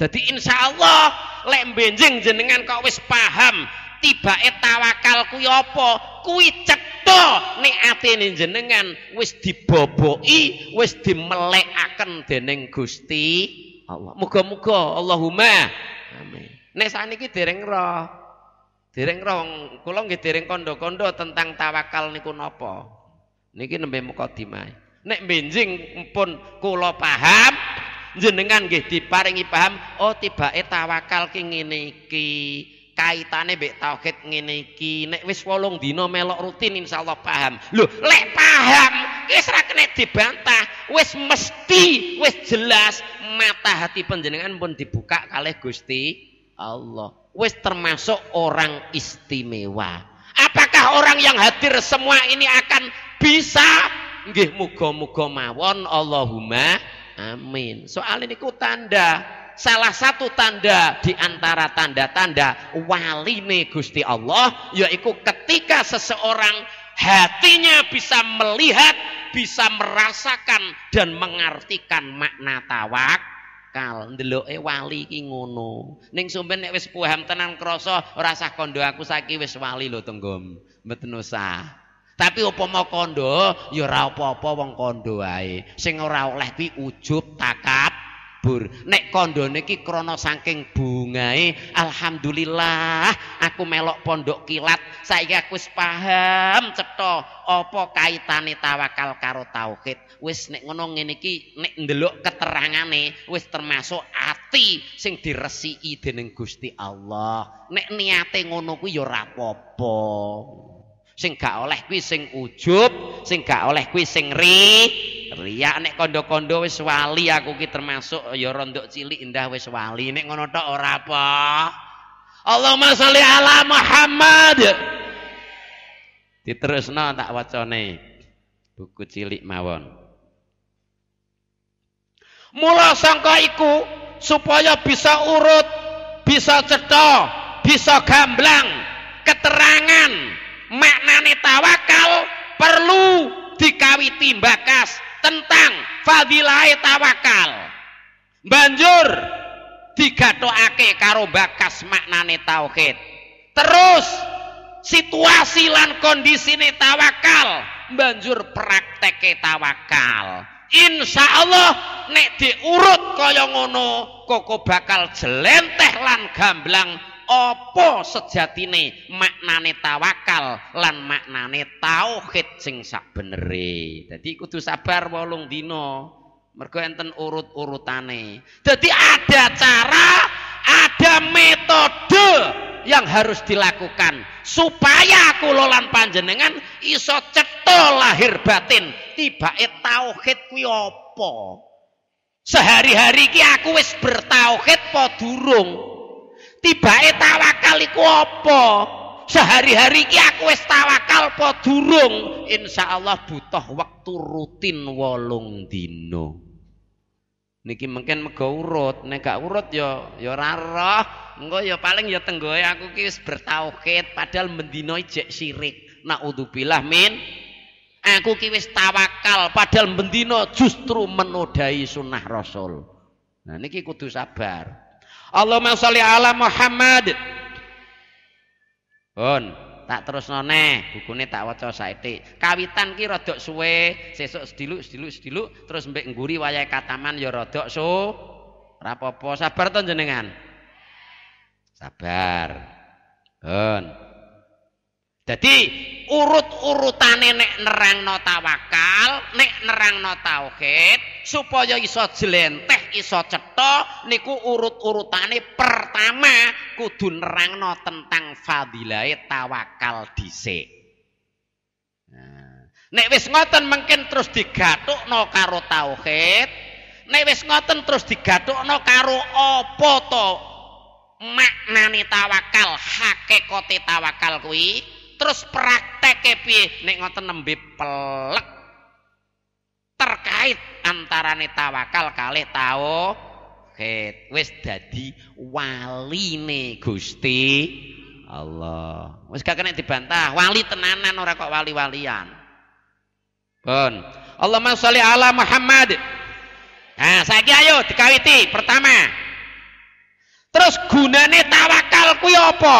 jadi insya Allah lek benjing jenengan kok wis paham tiba tawakal kuwi apa kuwi cetha ning atine jenengan wis diboboki wis dimelekaken dening Gusti Allah muga-muga Allahumma amin Nek saniki dereng roh. Dereng roh kula nggih dereng kondo-kondo tentang tawakal niku nopo. Niki nembe mukadimah. Nek benjing pun kulo paham, jenengan nggih diparingi paham, oh eh tawakal ki ngene iki. kaitane mbek tauhid ngene iki nek wis 8 dina melok rutin insyaallah paham lho lek paham ki ora kena dibantah wis mesti wis jelas mata hati panjenengan pun dibuka kalih Gusti Allah. wes termasuk orang istimewa. Apakah orang yang hadir semua ini akan bisa? Nggih muga-muga mawon Allahumma amin. Soal ini ku tanda salah satu tanda di antara tanda-tanda waline Gusti Allah yaitu ketika seseorang hatinya bisa melihat, bisa merasakan dan mengartikan makna tawak akal ndeloke wali ki ngono ning sumpen nek wis paham tenan krasa ora sah kondo aku saiki wis wali lho tenggom mboten usah tapi mau kondo ya ora apa-apa wong kondo wae sing ora oleh kuwi ujub takap kabur. Nek kandhane iki krana saking bungae, alhamdulillah aku melok pondok kilat. saya aku wis paham cetha apa kaitane tawakal karo tauhid. Wis nek ngono ngene iki nek ndelok keterangane wis termasuk ati sing diresiki dening Gusti Allah. Nek niate ngono kuwi ya ora apa-apa. Sing gak oleh kuwi sing ujub, sing gak oleh kuwi sing ri Ria nek kondo-kondo wis wali aku ki termasuk ya rondok cilik indah wis wali nek ngono tok ora apa. Allahumma sholli ala Muhammad. Diterusno tak wacane buku cilik mawon. Mula sangka iku supaya bisa urut, bisa cetha, bisa gamblang, keterangan maknane tawakal perlu dikawiti bakas tentang fadilai tawakal banjur digatokake karo bakas maknane tauhid terus situasi lan kondisine tawakal banjur prakteke tawakal Insya Allah nek diurut kaya ngono koko bakal jelenteh lan gamblang apa sejatine maknane tawakal lan maknane tauhid sing sabeneri jadi kudu sabar wolung dino mergo enten urut-urutane jadi ada cara ada metode yang harus dilakukan supaya kulolan panjenengan iso cetha lahir batin tibake tauhid kuwi apa sehari-hari iki aku wis bertauhid apa durung tibae tawakal iku apa sehari-hari iki aku wis tawakal apa durung insyaallah butuh waktu rutin wolung dino niki mungkin mega urut nek gak urut ya ya ora roh engko ya paling ya tenggoe aku ki wis bertauhid padahal mendino ijek syirik naudzubillah min aku ki wis tawakal padahal mendino justru menodai sunnah rasul nah niki kudu sabar Allahumma sholli ala Muhammad pun tak terus none, bukunya tak waca saiti. kawitan ki rodok suwe sesuk sediluk sediluk sediluk terus mbek ngguri wayahe kataman ya rodok so rapopo sabar to jenengan sabar pun Jadi urut-urutane nek nerangno tawakal, nek nerangno tauhid, supaya iso jlenteh, iso cetha niku urut-urutane pertama kudu nerangno tentang fadilahe tawakal dhisik. Nek wis ngoten mungkin terus digathukno karo tauhid, nek wis ngoten terus digathukno karo apa to maknane tawakal, hakikate tawakal kuwi? terus praktek piye nek ngoten nembe pelek terkait antarane tawakal kalih tauhid jadi wali nih Gusti Allah wis gak kena dibantah wali tenanan ora kok wali-walian pun Allahumma sholli ala Muhammad nah saiki ayo dikawiti pertama terus gunane tawakal kuwi ya apa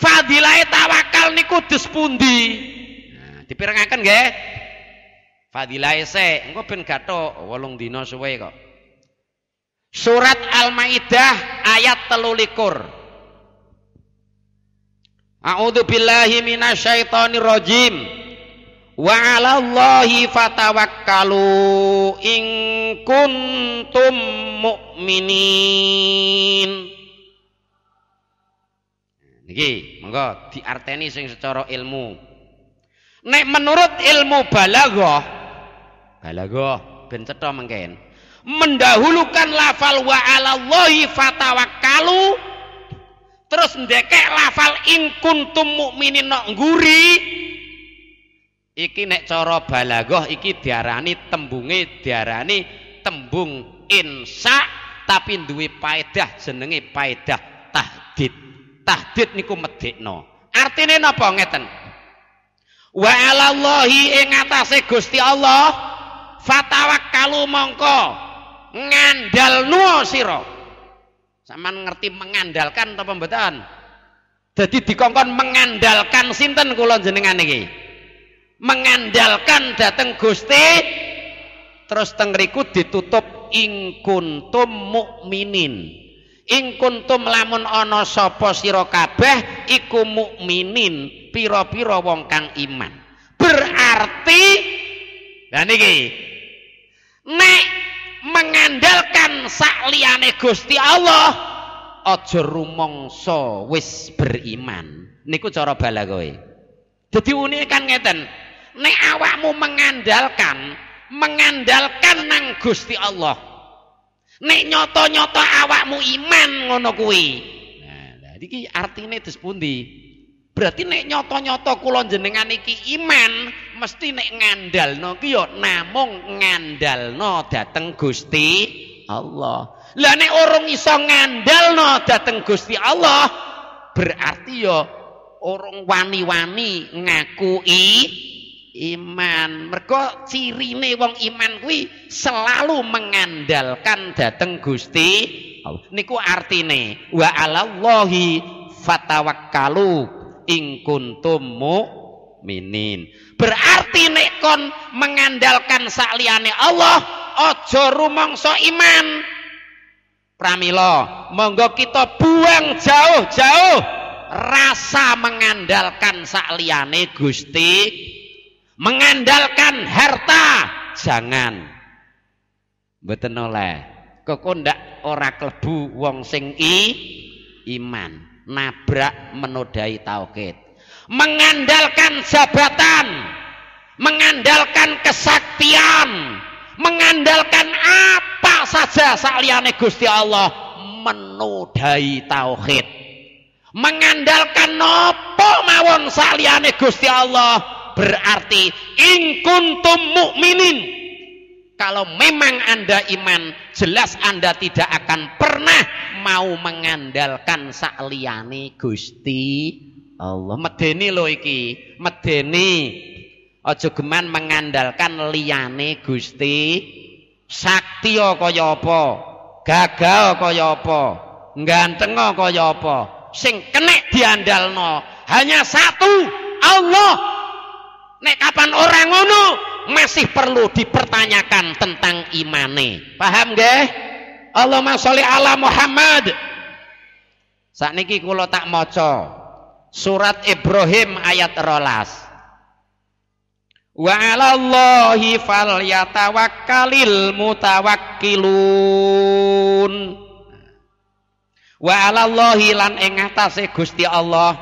fadilai tawakal ni kudus pundi? Nah, dipirengaken nggih. Fadilahe sik, engko ben gathok 8 dina suwe kok. Surat Al-Maidah ayat telulikur. A'udzu billahi minasyaitonir rojim Wa 'alallahi fatawakkalu in kuntum mu'minin. Niki, monggo diarteni sing secara ilmu. Nek menurut ilmu balaghah, balaghah ben cetha mengken. Mendahulukan lafal wa 'alallahi fatawakkalu terus ndekek lafal in kuntum mukminin nok nguri Iki nek cara balaghah iki diarani tembunge diarani tembung insa tapi duwe paedah jenenge paedah tahdid tahdid niku medhekno artine napa ngeten wa alallahi ing atase Gusti Allah fatawakkalu mongko ngandalno sira sama ngerti mengandalkan apa mboten jadi dikongkon mengandalkan sinten kula jenengan niki mengandalkan dateng Gusti terus tengriku ditutup ing kuntum mukminin ing kuntum lamun ana sapa sira kabeh iku mukminin pira-pira wong kang iman berarti dan niki nek mengandalkan sakliyane Gusti Allah aja rumangsa wis beriman niku cara balagoe dadi unik kan ngeten nek awakmu mengandalkan mengandalkan nang Gusti Allah nek nyoto-nyoto awakmu iman ngono kuwi nah iki artine dus pundi berarti nek nyoto-nyoto kula jenengan iki iman mesti nek ngandalno ki ya namung dateng Gusti Allah lah nek orang iso ngandalno dateng Gusti Allah berarti yo ya orang wani-wani ngakui iman. Mergo cirine wong iman kuwi selalu mengandalkan dateng Gusti Allah. Niku artine wa 'alallahi fatawakkalu ing kuntum mukminin. Berarti nek kon mengandalkan sakliyane Allah, aja rumangsa iman. Pramila, monggo kita buang jauh-jauh rasa mengandalkan sakliyane Gusti mengandalkan harta jangan mboten oleh koko ndak ora klebu wong sing i iman nabrak menodai tauhid mengandalkan jabatan mengandalkan kesaktian mengandalkan apa saja saliyane Gusti Allah menodai tauhid mengandalkan nopo mawon saliyane Gusti Allah berarti in kuntum mukminin. Kalau memang Anda iman, jelas Anda tidak akan pernah mau mengandalkan sakliyane Gusti Allah. Medeni loiki iki, medeni. Aja geman mengandalkan liyane Gusti. Sakti kaya apa? Gagal kaya apa? Ganteng kaya apa? Sing kenek diandalno hanya satu, Allah Nek kapan orang ngono masih perlu dipertanyakan tentang imane. Paham nggih? Allahumma sholli ala Muhammad. saat ini kula tak maca surat Ibrahim ayat rolas. Wa 'alallahi falyatawakkalil mutawakkilun. Wa Allahi lan ing atase Gusti Allah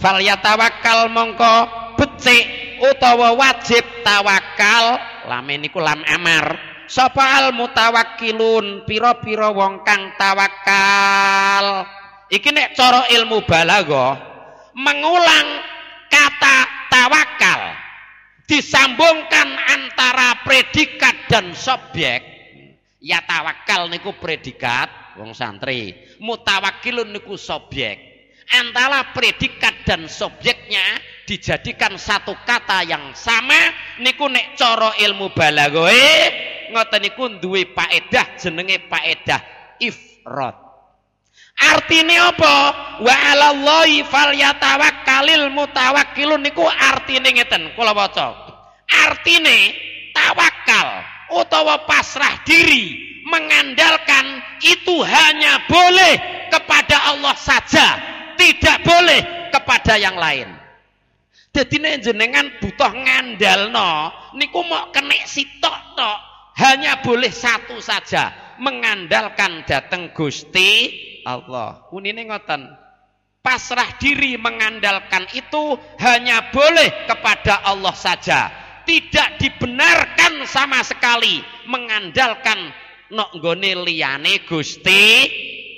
falyatawakkal mongko becik utawa wajib tawakal lamen niku lam amar sapa al mutawakkilun pira-pira wong kang tawakal iki nek cara ilmu balaghah mengulang kata tawakal disambungkan antara predikat dan subjek ya tawakal niku predikat wong santri mutawakkilun niku subjek antara predikat dan subjeknya dijadikan satu kata yang sama niku nek cara ilmu balagoe ngoten niku duwe paedah jenenge ifrod arti artine apa wa alallahi falyatawakkalil mutawakkilun niku artine ngeten kula waca artine tawakal utawa pasrah diri mengandalkan itu hanya boleh kepada Allah saja tidak boleh kepada yang lain jadi ini jenengan butuh no, niku mau kena sitok no. hanya boleh satu saja mengandalkan datang Gusti Allah. Unine ngoten. Pasrah diri mengandalkan itu hanya boleh kepada Allah saja. Tidak dibenarkan sama sekali mengandalkan nok liyane Gusti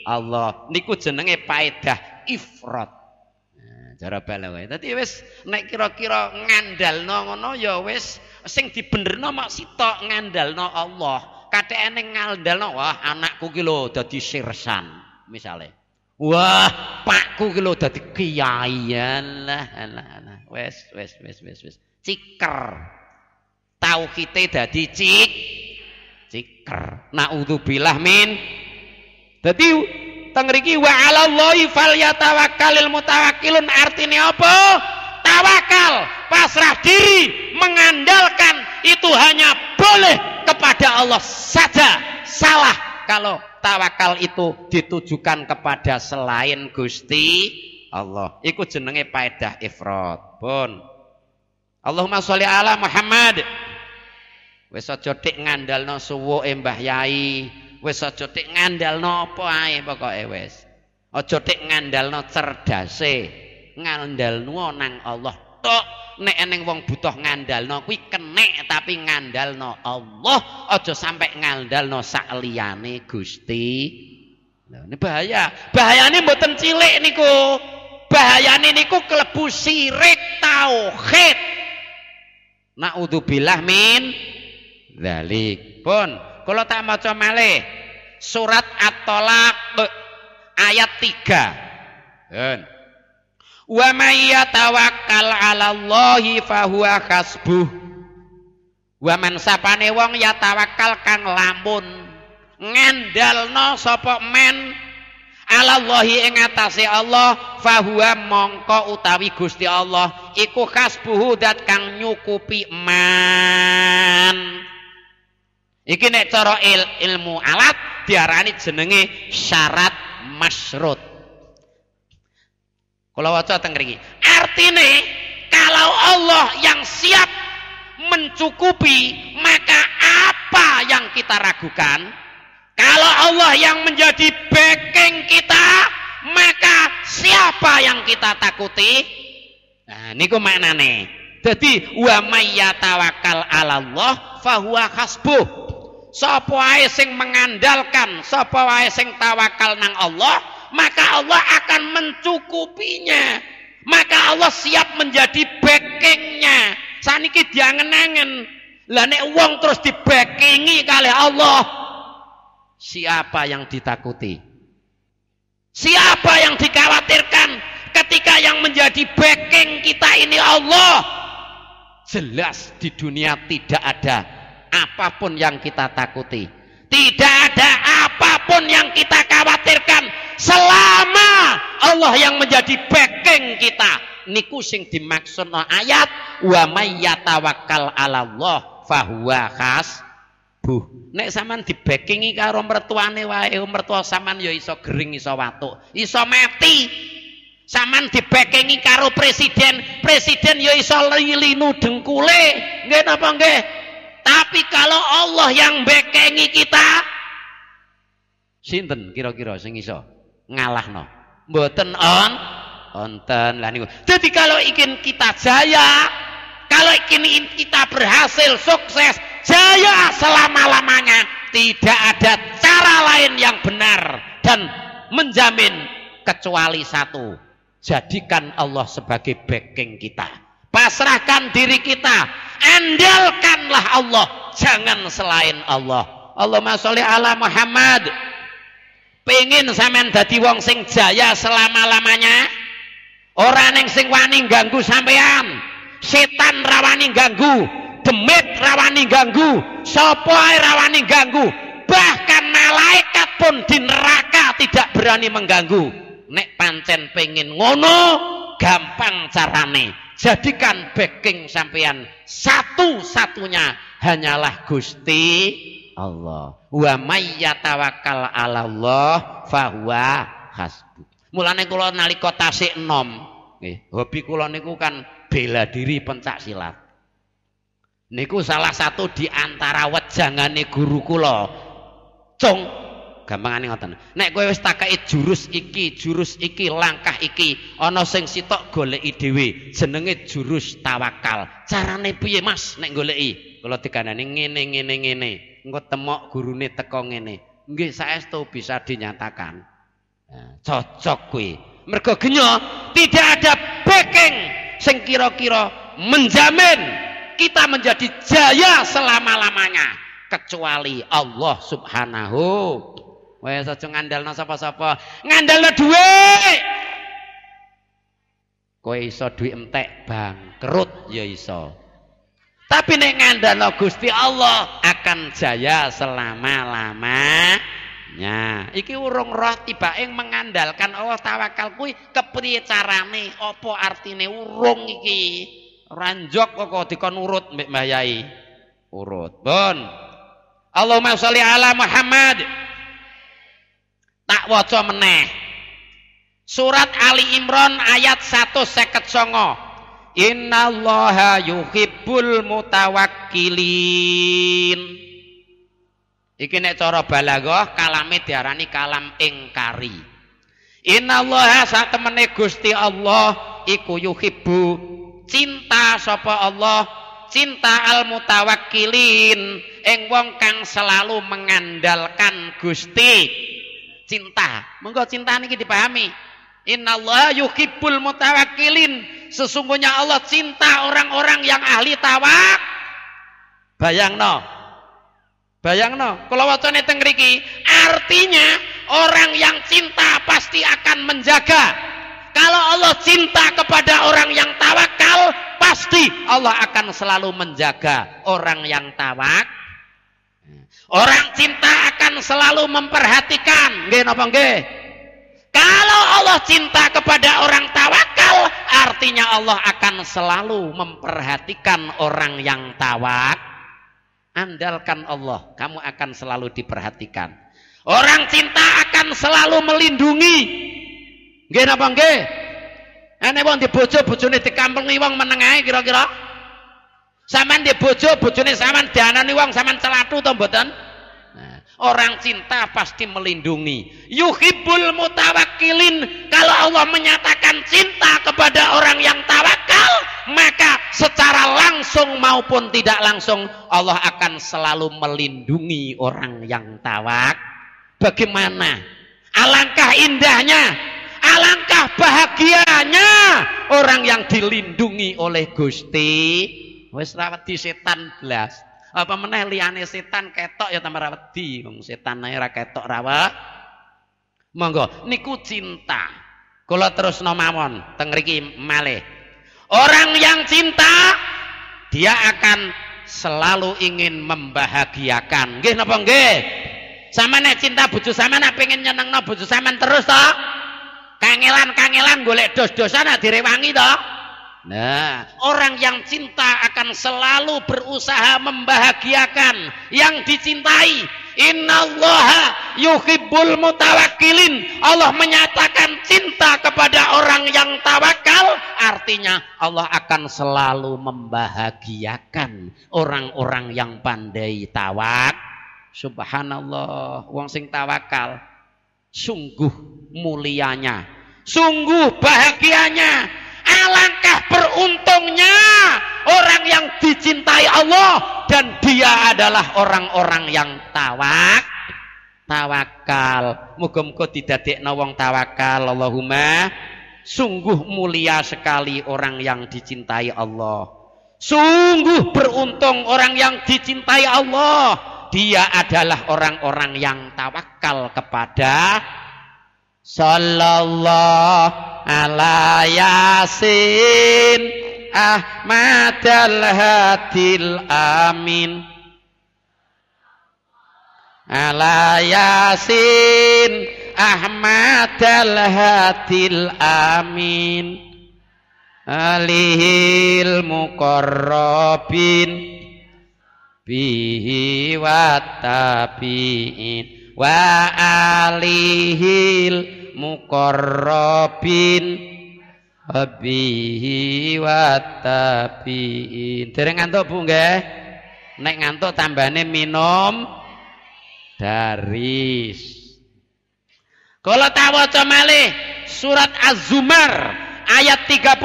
Allah. Niku jenenge paedah ifrat Cara balawae. Tadi wes naik kira-kira ngandalno ngono ya wis sing dibenerno mak ngandal, no Allah. kata Katekene ngandalno wah anakku kilo jadi dadi sirsan misale. Wah, pakku ki lho dadi kiai. lah, alah, alah. wes wes wes wes wes. Ciker. kita dadi cik ciker. Nauzubillah min. Dadi tengriki wa alallahi falyatawakkalil mutawakkilun artine apa tawakal pasrah diri mengandalkan itu hanya boleh kepada Allah saja salah kalau tawakal itu ditujukan kepada selain Gusti Allah ikut jenenge paedah ifrat pun Allahumma sholli ala Muhammad wis aja dik ngandalno suwuke Mbah Yai wis aja tik ngandalno apa ae pokoke wis aja tik ngandalno cerdase ngandalno nang Allah tok nek eneng wong butuh ngandalno kuwi kenek tapi ngandalno Allah aja sampe ngandalno sak liyane Gusti Nah, ini bahaya. Bahayane mboten cilik niku. Bahayane niku kelebu sirik tauhid. Naudzubillah min dzalik. Pun kalau tak maca malih surat at-talaq ayat 3 dan wa may yatawakkal 'alallahi fa huwa hasbuh wa man sapane wong yatawakkal kang lamun ngandalno sapa men Allahi ing atase Allah Fahuwa mongko utawi Gusti Allah iku kasbuhu dat kang nyukupi man Iki nek cara il, ilmu alat diarani jenenge syarat masyrut. Kula waca teng mriki. Artine kalau Allah yang siap mencukupi, maka apa yang kita ragukan? Kalau Allah yang menjadi backing kita, maka siapa yang kita takuti? Nah, niku maknane. Jadi wa may yatawakkal Allah fahuwa hasbuh. Sapa wae sing mengandalkan, sapa wae sing tawakal nang Allah, maka Allah akan mencukupinya. Maka Allah siap menjadi backingnya. Saniki diangen-angen. Lah nek wong terus dibackingi kali Allah, siapa yang ditakuti? Siapa yang dikhawatirkan ketika yang menjadi backing kita ini Allah? Jelas di dunia tidak ada apapun yang kita takuti tidak ada apapun yang kita khawatirkan selama Allah yang menjadi backing kita niku sing dimaksud no ayat wa may yatawakkal Allah fahuwa khas buh nek sampean backingi karo mertuane wae oh, mertua sampean ya iso gering iso watuk iso mati sampean backingi karo presiden presiden ya iso linu dengkule nggih napa nggih tapi kalau Allah yang bekengi kita sinten kira-kira sing iso ngalahno? Mboten on onten lah niku. Jadi kalau ingin kita jaya, kalau ingin kita berhasil, sukses, jaya selama-lamanya, tidak ada cara lain yang benar dan menjamin kecuali satu. Jadikan Allah sebagai backing kita. Pasrahkan diri kita. Andalkanlah Allah. Jangan selain Allah. Allah sholli ala Muhammad. Pengen sampean dadi wong sing jaya selama-lamanya? orang yang sing wani ganggu sampean. Setan rawani ganggu, demit rawani ganggu, sapa rawani ganggu. Bahkan malaikat pun di neraka tidak berani mengganggu. Nek pancen pengen ngono, gampang carane Jadikan backing sampean satu-satunya hanyalah Gusti Allah. Wa may yatawakkal 'ala Allah fahuwa hasbu. Mulane kula nalika tasik enom, nggih, hobi kula niku kan bela diri pencak silat. Niku salah satu di antara wejangane guru kula. Cung gampangane ngoten nek kowe wis takai jurus iki jurus iki langkah iki ana sing sitok goleki dhewe jenenge jurus tawakal carane piye Mas nek goleki kula diganani ngene ngene ngene engko temok gurune teko ngene nggih saestu bisa dinyatakan nah, cocok kuwi mergo genyo tidak ada backing sing kira-kira menjamin kita menjadi jaya selama-lamanya kecuali Allah Subhanahu Wes saja ngandalno sapa-sapa. Ngandalno dhuwit. Kowe iso duit entek bangkrut ya iso. Tapi nek ngandalno Gusti Allah akan jaya selama-lamanya. Iki urung roh tibaing mengandalkan Allah tawakal kuwi kepriye carane? Apa artine urung iki? Ranjok kok dikon urut mbek Mbah Urut. Bon. Allahumma sholli ala Muhammad tak waca meneh surat Ali Imran ayat songo inna allaha yuhibbul mutawakkilin iki nek cara balaghah kalame diarani kalam ingkari allaha Saat temene Gusti Allah iku yuhibbu cinta sapa Allah cinta al mutawakkilin ing wong kang selalu mengandalkan Gusti cinta. Monggo cinta niki dipahami. Innallaha yuhibbul mutawakkilin. Sesungguhnya Allah cinta orang-orang yang ahli tawak. Bayangno. Bayangno, kalau wacane teng mriki, artinya orang yang cinta pasti akan menjaga. Kalau Allah cinta kepada orang yang tawakal, pasti Allah akan selalu menjaga orang yang tawakal Orang cinta akan selalu memperhatikan, nggih napa nggih? Kalau Allah cinta kepada orang tawakal, artinya Allah akan selalu memperhatikan orang yang tawak. Andalkan Allah, kamu akan selalu diperhatikan. Orang cinta akan selalu melindungi. Nggih napa nggih? bojo, wong dibojo bojone ini wong menengae kira-kira. Saman di bojo bojone saman dianani wong saman celatu to mboten? Orang cinta pasti melindungi. Yuhibul mutawakilin. Kalau Allah menyatakan cinta kepada orang yang tawakal, maka secara langsung maupun tidak langsung Allah akan selalu melindungi orang yang tawak. Bagaimana? Alangkah indahnya, alangkah bahagianya orang yang dilindungi oleh Gusti. Wis rawat di setan blast. Apa meneh setan ketok ya tambah rawedi. Wong setan ae ketok rawat. Monggo niku cinta. kalau terus nomamon tengriki male Orang yang cinta dia akan selalu ingin membahagiakan. Nggih napa nggih? Sama nek cinta bojo sama nek pengen nyenengno bojo sama terus toh. Kangelan-kangelan golek dos-dosan direwangi toh. Nah, orang yang cinta akan selalu berusaha membahagiakan yang dicintai. Innallaha yuhibbul mutawakkilin. Allah menyatakan cinta kepada orang yang tawakal, artinya Allah akan selalu membahagiakan orang-orang yang pandai tawak. Subhanallah, wong sing tawakal sungguh mulianya, sungguh bahagianya alangkah beruntungnya orang yang dicintai Allah dan dia adalah orang-orang yang tawak tawakal muga tidak didadekna wong tawakal Allahumma sungguh mulia sekali orang yang dicintai Allah sungguh beruntung orang yang dicintai Allah dia adalah orang-orang yang tawakal kepada Sallallahu ala yasin Ahmad al-Hadil amin Ala yasin Ahmad al-Hadil amin Alihil muqarrabin Bihi tabi'in wa alihil mukorobin habihi wa tabiin dereng ngantuk bu nggih nek ngantuk tambane minum daris kalau tak waca malih surat az-zumar ayat 36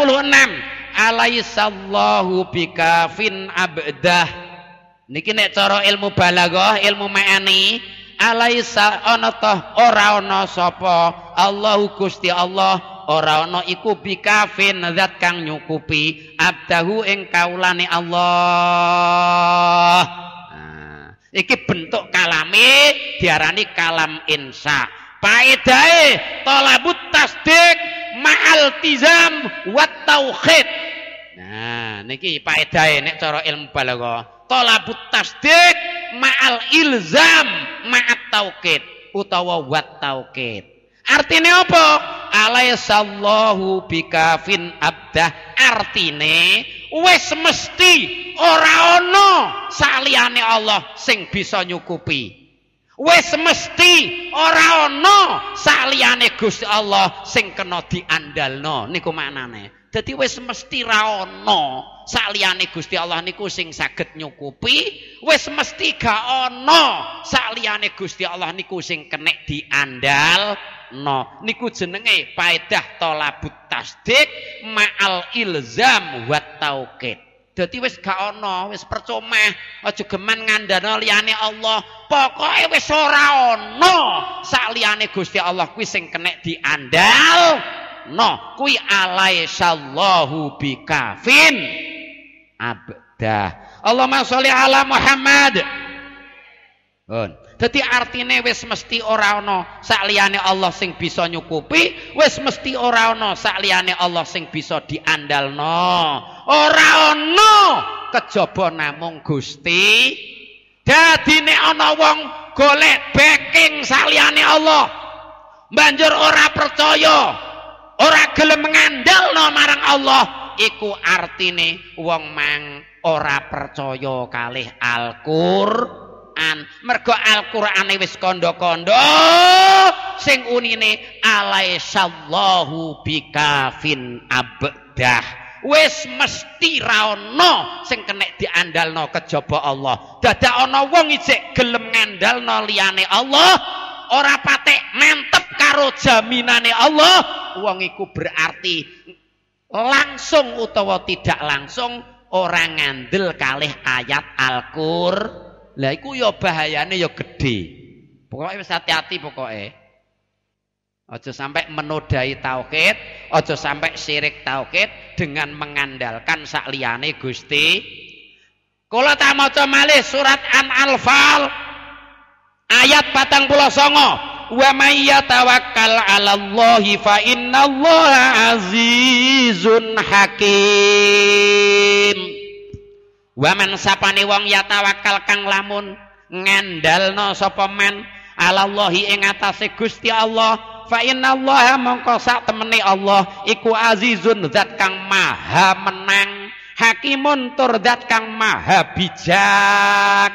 alaisallahu bikafin abdah niki nek cara ilmu balagoh ilmu ma'ani alaisa ana ta ora ana sapa Allahu Gusti Allah ora ana iku bikafin zat kang nyukupi abdahu ing kaulane Allah nah, iki bentuk kalame diarani kalam insa paedae talabut tasdik ma'al tizam wa tauhid nah niki paedae nek cara ilmu balaghah talabut tasdik ma'al ilzam ma'at tauqid utawa wat taukid artinya apa alaisallahu bikafin abdah artinya wis mesti ora ana saliyane Allah sing bisa nyukupi wis mesti ora ana saliyane Gusti Allah sing kena diandalno niku maknane dadi wis mesti ra saliyane Gusti Allah niku sing saged nyukupi wis mesti gak ana saliyane Gusti Allah niku sing kenek diandal no niku jenenge paedah tolabut tasdik ma'al ilzam wa tauqid dadi wis gak ana wis percuma aja geman ngandani liyane Allah pokoke wis ora ana saliyane Gusti Allah kuwi sing kenek diandal no kuwi alaihi sallahu bikafin abdah. Allahumma sholli ala Muhammad. Pun. jadi artinya wis mesti ora ana sakliyane Allah sing bisa nyukupi, wis mesti ora ana sakliyane Allah sing bisa diandalno. Ora no kejaba namung Gusti. jadi nek ana wong golek backing sakliyane Allah, banjur ora percaya, ora gelem no marang Allah, iku artine wong mang ora percaya kalih Al-Qur'an. Mergo Al-Qur'ane wis kandha-kandha sing unine alaisallahu bikafin abdah. Wis mesti ra ana sing kena diandalno kejaba Allah. Dadak ana wong isih gelem ngandalno liyane Allah, ora patek mantep karo jaminane Allah, wong iku berarti langsung utawa tidak langsung orang ngandel kalih ayat Al-Qur lah iku ya bahayane ya gede pokoknya wis hati-hati pokoknya Ojo sampai menodai tauhid, ojo sampai syirik tauhid dengan mengandalkan sakliane Gusti. Kalau tak mau malih surat an alfal, ayat patang pulau songo wa may yatawakkal 'alallahi fa innallaha azizun hakim wa man sapane wong yatawakkal kang lamun ngandalno sapa man 'alallahi ing atase Gusti Allah fa innallaha mongko sak temene Allah iku azizun zat kang maha menang hakimun tur zat kang maha bijak.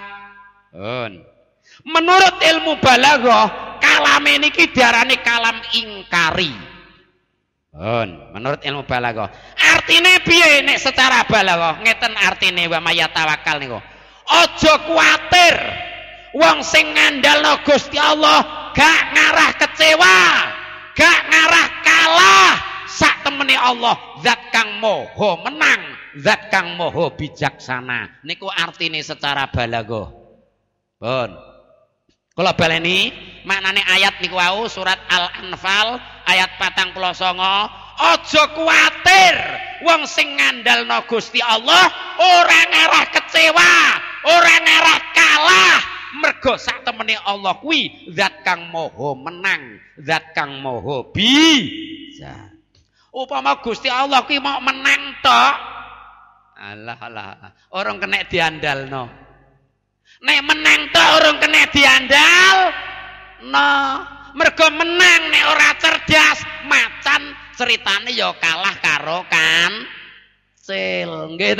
Un. Menurut ilmu balaghah, kalam ini diarani kalam ingkari. Bon, menurut ilmu balaghah. Artine piye nek secara balaghah? Ngeten artine wa mayatawakal niku. Aja kuatir. Wong sing ngandalno Gusti Allah gak ngarah kecewa, gak ngarah kalah. Sak temene Allah zat kang moho menang, zat kang moho bijaksana. Niku artine secara balaghah. Bon. Kalau Kula baleni maknanya ayat niku wau surat Al-Anfal ayat pulau songo ojo kuatir wong sing no Gusti Allah orang arah kecewa, orang arah kalah mergo sak temene Allah kuwi zat kang moho menang, zat kang moho bi Upama Gusti Allah kuwi mau menang tok. Alah alah, orang kena no nek menang tok orang kena diandal no mergo menang nek ora cerdas macan ceritane ya kalah karo kan cil nggih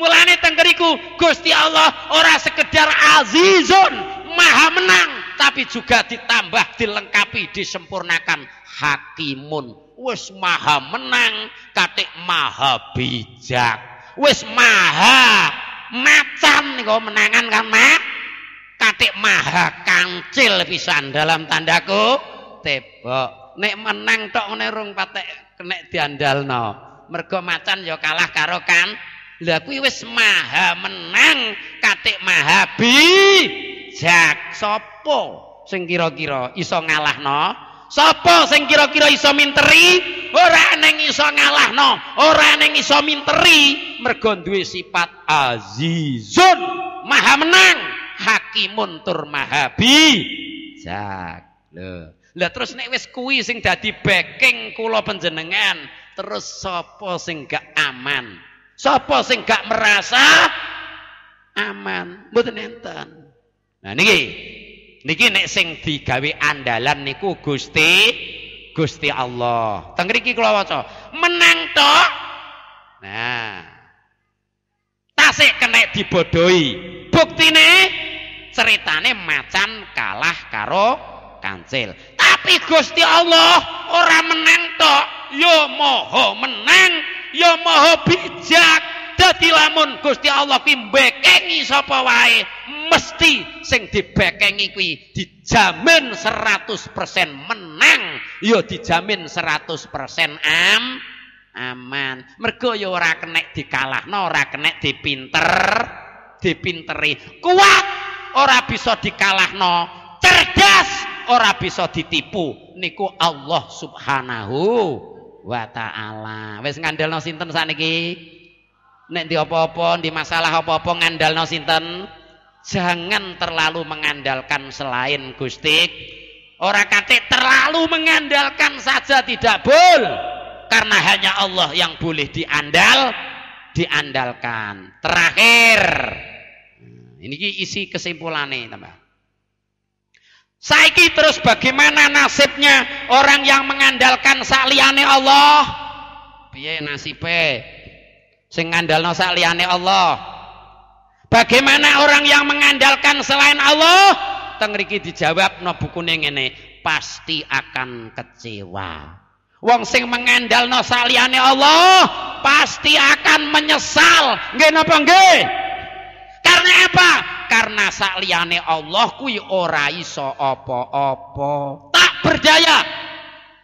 mulane tenggeriku Gusti Allah ora sekedar azizun maha menang tapi juga ditambah dilengkapi disempurnakan hakimun wis maha menang katik maha bijak wis maha macan niku menangan kan mak katik maha kancil pisan dalam tandaku tebok nek menang tok ngene rung patek kena diandalno mergo macan ya kalah karo kan lha kuwi wis maha menang katik maha bi jak sapa sing kira-kira iso ngalahno sapa sing kira-kira iso minteri ora neng iso ngalahno ora neng iso minteri mergo duwe sifat azizun maha menang hakimun tur maha bi terus nek wis kuwi sing dadi backing kula panjenengan terus sapa sing gak aman sapa sing gak merasa aman mboten enten nah niki niki nek sing digawe andalan niku Gusti Gusti Allah. Teng kula waca, menang tok. Nah. Tasik kena dibodohi. Buktine ceritane macan kalah karo kancil. Tapi Gusti Allah ora menang tok. Ya Maha menang, ya Maha bijak. Jadi lamun Gusti Allah ki mbekengi sapa wae mesti sing dibekengi kuwi dijamin 100% menang ya dijamin 100% am aman mergo ya ora kenek dikalahno ora kenek dipinter dipinteri kuat ora bisa dikalahno cerdas ora bisa ditipu niku Allah subhanahu wa ta'ala wis ngandelno sinten saniki nek di opo-opo, di masalah opo opo-opo ngandal no sinten jangan terlalu mengandalkan selain Gusti orang kate terlalu mengandalkan saja tidak boleh karena hanya Allah yang boleh diandal diandalkan terakhir nah, ini isi kesimpulannya tambah saiki terus bagaimana nasibnya orang yang mengandalkan sa'liane Allah biaya nasibnya sing ngandalno sak liyane Allah bagaimana orang yang mengandalkan selain Allah teng riki dijawab no bukune ngene pasti akan kecewa wong sing mengandalno sak liyane Allah pasti akan menyesal nggih napa nggih karena apa karena sak liyane Allah kuwi ora iso apa-apa tak berdaya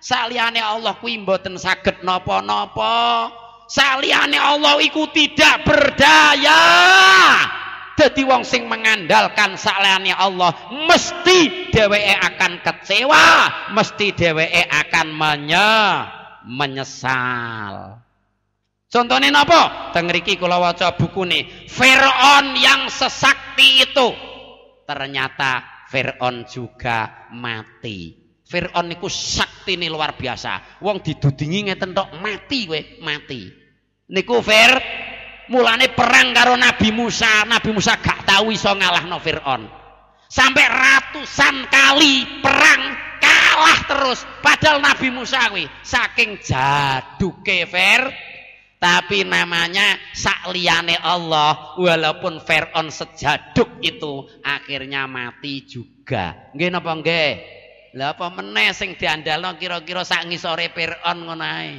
sak liyane Allah kuwi mboten saged napa-napa saliyane Allah iku tidak berdaya jadi wong sing mengandalkan saliyane Allah mesti dheweke akan kecewa mesti dheweke akan menye menyesal contohnya apa? teng mriki kula waca nih, Firaun yang sesakti itu ternyata Fir'aun juga mati. Fir'aun niku ini luar biasa. Wong didudingi ngeten tok mati kowe, mati. Niku Fir mulane perang karo Nabi Musa. Nabi Musa gak tau iso ngalahno Fir'aun. Sampai ratusan kali perang kalah terus. Padahal Nabi Musa kuwi saking ke Fir tapi namanya sakliane Allah walaupun Fir'aun sejaduk itu akhirnya mati juga nggih napa nggih lah apa meneh sing diandalno kira-kira sak ngisore Firaun ngono ae.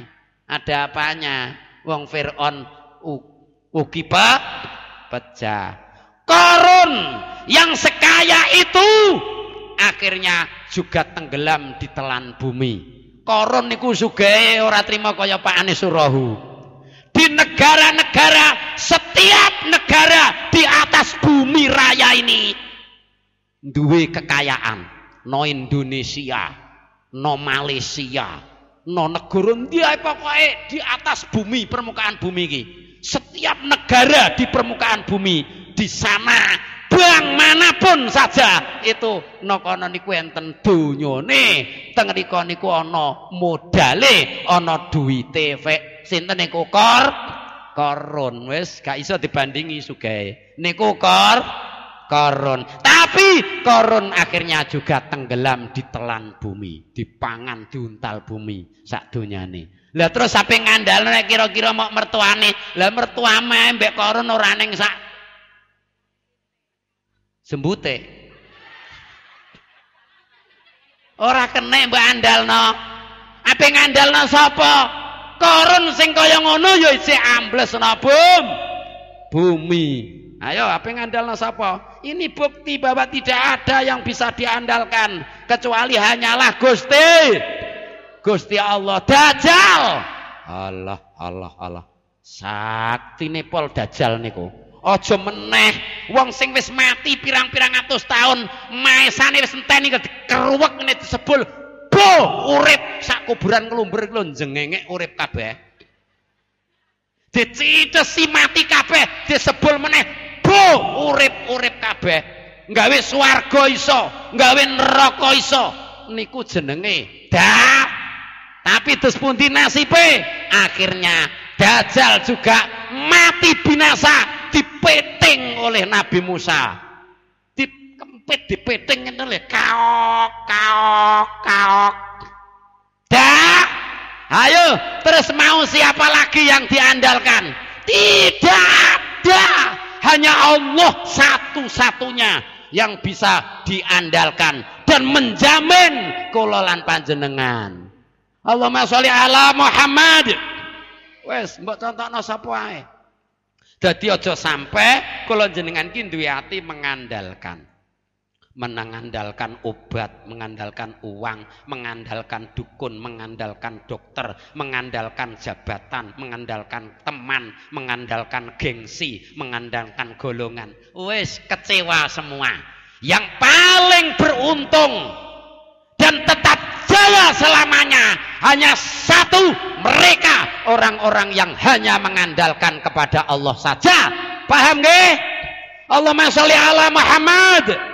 Ada apanya? Wong Firaun ugi pecah. Korun yang sekaya itu akhirnya juga tenggelam di telan bumi. Korun niku sugih ora trima kaya Pak Anies Surahu. Di negara-negara setiap negara di atas bumi raya ini duwe kekayaan no Indonesia, no Malaysia, no negara dia pokoknya di atas bumi permukaan bumi ini. Setiap negara di permukaan bumi di sana bang manapun saja itu nokono niku enten dunyone teng riko niku ana modale ono duit tv sinten niku kor korun wes gak iso dibandingi sugae niku kor Korun. Tapi Korun akhirnya juga tenggelam ditelan bumi, dipangan diuntal bumi sak nih. Lah terus sampai ngandal nih? kira-kira mau mertuane, lah mertuame mbek Korun orang yang sak sembute. Ora kene apa yang Ape no sopo? Korun sing kaya ngono ya si ambles nabum. Bumi Ayo, apa yang andalna sapa? Ini bukti bahwa tidak ada yang bisa diandalkan kecuali hanyalah Gusti. Gusti Allah Dajjal. Allah, Allah, Allah. Sakti pol Dajjal niku. Aja meneh wong sing wis mati pirang-pirang atus tahun, maesane wis enteni keruwek ngene disebul. Bo, urip sak kuburan kelumbur iku jengenge urip kabeh. Dicitesi mati kabeh, disebul meneh kebo urip-urip kabeh nggawe swarga iso nggawe neraka iso niku jenenge dah tapi terus pundi nasibe akhirnya Dajjal juga mati binasa dipeting oleh Nabi Musa dikempit dipeting ngene lho kaok kaok kaok dah ayo terus mau siapa lagi yang diandalkan tidak ada hanya Allah satu-satunya yang bisa diandalkan dan menjamin kelolaan panjenengan. Allahumma sholli ala Muhammad. Wes, mbok contohno sapa ae. Dadi aja sampai kula jenengan ki duwe ati mengandalkan mengandalkan obat, mengandalkan uang, mengandalkan dukun, mengandalkan dokter, mengandalkan jabatan, mengandalkan teman, mengandalkan gengsi, mengandalkan golongan. Wes kecewa semua. Yang paling beruntung dan tetap jaya selamanya hanya satu mereka orang-orang yang hanya mengandalkan kepada Allah saja. Paham nggih? Allahumma sholli ala Muhammad.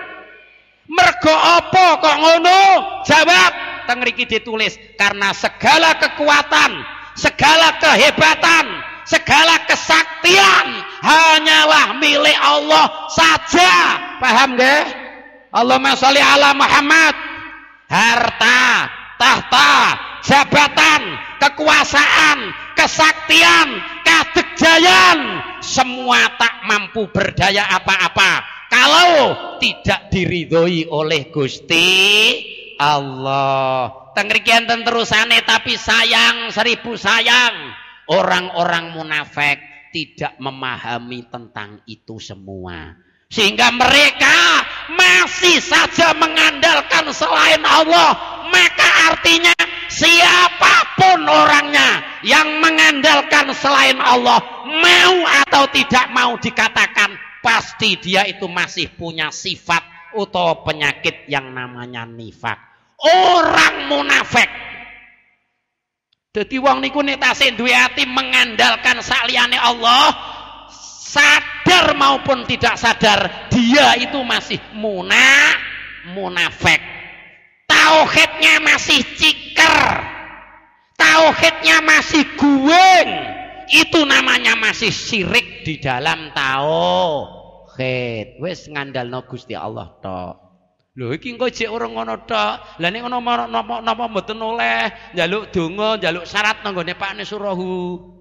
Mergo apa kok ngono? Jawab teng mriki ditulis karena segala kekuatan, segala kehebatan, segala kesaktian hanyalah milik Allah saja. Paham nggih? Allahumma sholli ala Muhammad. Harta, tahta, jabatan, kekuasaan, kesaktian, kadekjayan, semua tak mampu berdaya apa-apa kalau tidak diridhoi oleh Gusti Allah tengrikian dan terusane tapi sayang seribu sayang orang-orang munafik tidak memahami tentang itu semua sehingga mereka masih saja mengandalkan selain Allah maka artinya siapapun orangnya yang mengandalkan selain Allah mau atau tidak mau dikatakan pasti dia itu masih punya sifat atau penyakit yang namanya nifak. Orang munafik. Jadi wong niku nek duwe ati mengandalkan sa'liannya Allah, sadar maupun tidak sadar, dia itu masih muna munafik. Tauhidnya masih ciker. Tauhidnya masih gueng. Itu namanya masih sirik di dalam tauhid tauhid, wis ngandalno Gusti Allah tok. Lho iki engko jek ora ngono tok. Lah nek ngono napa napa mboten oleh njaluk donga, njaluk syarat nang gone Pak Nisurahu.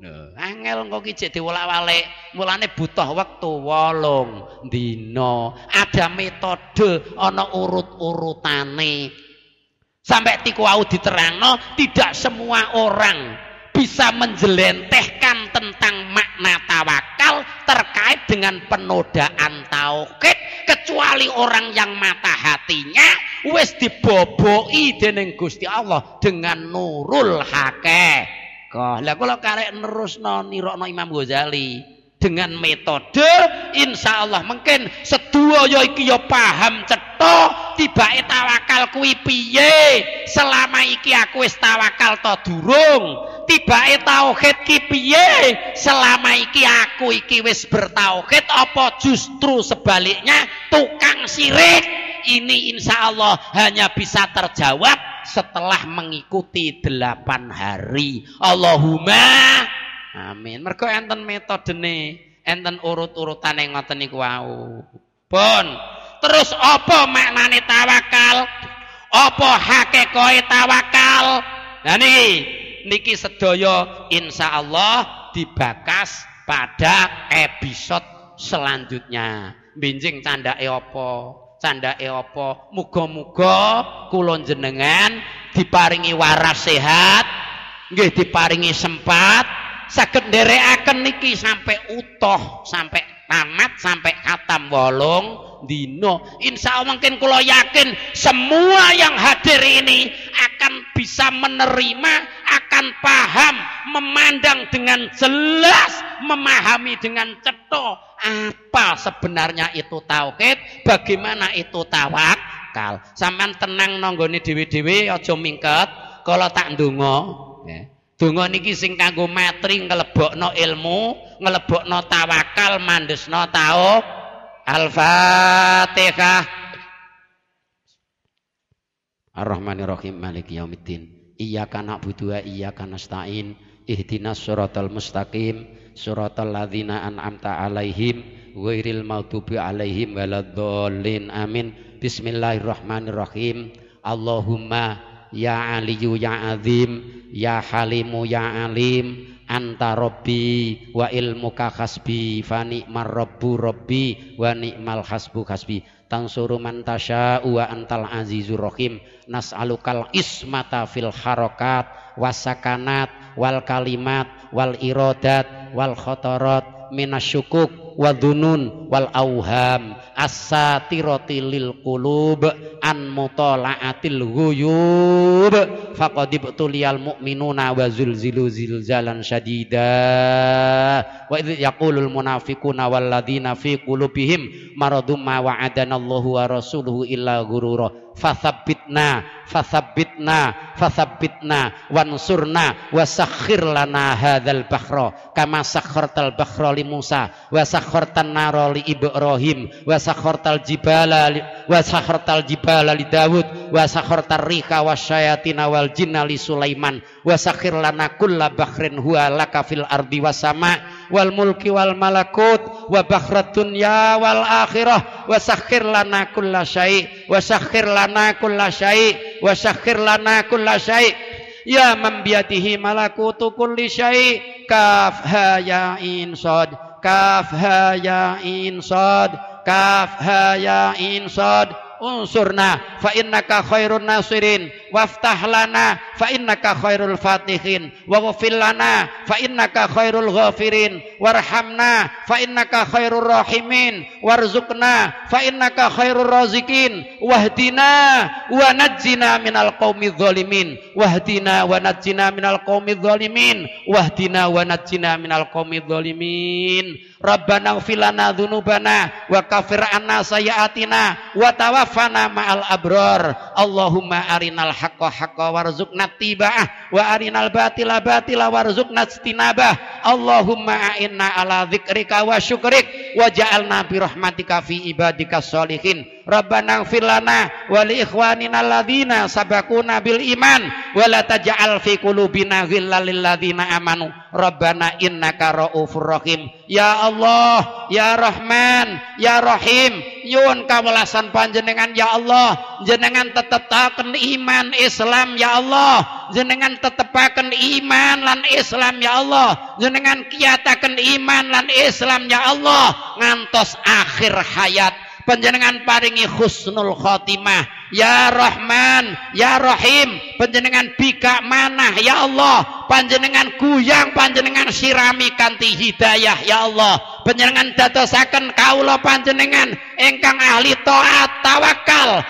Lho, angel engko iki jek diwolak-walik. Mulane butuh wektu 8 dina. Ada metode, ana urut-urutane. Sampai tiku au diterangno, tidak semua orang bisa menjelentehkan tentang makna tawakal terkait dengan penodaan tauhid kecuali orang yang mata hatinya wis diboboi dening Gusti Allah dengan nurul hakeh. Lah kula karek nerusno nirokno Imam Ghazali dengan metode insya Allah mungkin sedoyo ya iki yo ya paham Ceto tiba tawakal kuwi piye selama iki aku wis tawakal to durung Tiba tauhid ki piye selama iki aku iki wis bertauhid apa justru sebaliknya tukang sirik ini insya Allah hanya bisa terjawab setelah mengikuti delapan hari Allahumma Amin. Mergo enten metodene, enten urut-urutane ngoten niku wau. Bon, terus apa maknane tawakal? Apa hakekoi tawakal? Nah niki, niki sedaya insyaallah dibakas pada episode selanjutnya. Binjing candake apa? candake apa muga-muga kula jenengan diparingi waras sehat nggih diparingi sempat sakit dere akan niki sampai utuh, sampai tamat, sampai katam bolong dino. Insya Allah mungkin kalau yakin semua yang hadir ini akan bisa menerima, akan paham, memandang dengan jelas, memahami dengan cetok apa sebenarnya itu tauhid, bagaimana itu tawakal. Sampean tenang nonggoni dewi dewi ojo mingkat kalau tak ndonga, ya. Tunggu niki sing kanggo matri no ilmu, no tawakal, mandesno tau. Al-Fatihah. Ar-Rahmanirrahim Malik Yaumiddin. Iyyaka na'budu wa iyyaka nasta'in. Ihdinas siratal mustaqim, siratal ladzina an'amta 'alaihim, ghairil maghdubi 'alaihim waladdallin. Amin. Bismillahirrahmanirrahim. Allahumma ya aliyu ya azim ya halimu ya alim anta robbi wa ilmuka hasbi fa ni'mal rabbu rabbi wa ni'mal hasbu hasbi tansuru man tasya wa antal azizur rahim nas'alukal ismata fil harakat wasakanat wal kalimat wal irodat wal khotorot minasyukuk wadunun wal auham as-satirati lil qulub an mutala'atil ghuyub faqad ibtuliyal mu'minuna wa zulzilu zilzalan syadida wa idh yaqulul munafiquna wal ladina fi qulubihim maradum ma Allahu wa rasuluhu illa ghurura fasabitna fasabitna fasabitna wansurna wasakhir lana hadzal bahra kama sakhartal bahra li Musa wasakhartan nara li Ibrahim wasakhartal jibala li wasakhartal jibala li Daud wasakhartar rika wasyayatina wal jinna li Sulaiman wasakhir lana kulla bahrin huwa laka fil ardi wasama' wal mulki wal malakut wa bakhrat dunya wal akhirah wa sakhir lana kulla syai wa sakhir lana kulla syai wa sakhir lana kulla syai ya mambiatihi malakutu kulli syai kaf ha ya in sad kaf ha ya in kaf ha ya in unsurna fa innaka khairun nasirin waftah lana fa innaka khairul fatihin wa ghfir lana fa innaka khairul ghafirin warhamna fa innaka khairur rahimin warzuqna fa innaka khairur razikin wahdina wa najjina minal qaumi dzalimin wahdina wa najjina minal qaumi dzalimin wahdina wa najjina minal qaumi dzalimin Rabbana filana dzunubana wa kafir anna sayatina wa tawaffana ma'al abrar. Allahumma arinal haqqa haqqa warzuqna tibah wa arinal batila batila warzuqna istinabah. Allahumma a'inna ala dzikrika wa syukrik wa ja'alna bi rahmatika fi ibadika sholihin. Rabbana filana wa li ikhwanina alladzina sabakuna bil iman wa la taj'al fi qulubina ghillan lil ladzina amanu. Rabbana innaka ra'ufur rahim. Ya Allah, Ya Rahman, Ya Rahim, nyuwun kawelasan panjenengan Ya Allah, jenengan tetetaken iman Islam Ya Allah, jenengan tetepaken iman lan Islam Ya Allah, jenengan kiyataken iman lan Islam Ya Allah ngantos akhir hayat Penjenengan paringi husnul khotimah ya Rahman ya Rahim Penjenengan bika manah ya Allah panjenengan kuyang panjenengan sirami kanti hidayah ya Allah Penjenengan dadosaken kaula panjenengan engkang ahli taat tawakal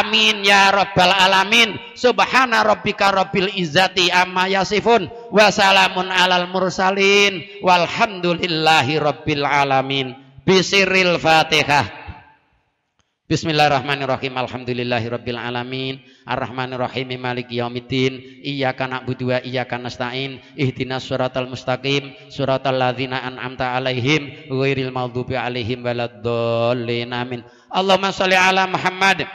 amin ya rabbal alamin subhana rabbika rabbil izzati amma yasifun wa salamun alal mursalin walhamdulillahi rabbil alamin bisiril fatihah Bismillahirrahmanirrahim. rabbil alamin. Arrahmanirrahim. Maliki yaumiddin. Iyyaka na'budu wa iyyaka nasta'in. Ihdinas siratal mustaqim. Siratal ladzina an'amta 'alaihim ghairil maghdubi 'alaihim waladdallin. Amin. Allahumma shalli ala Muhammad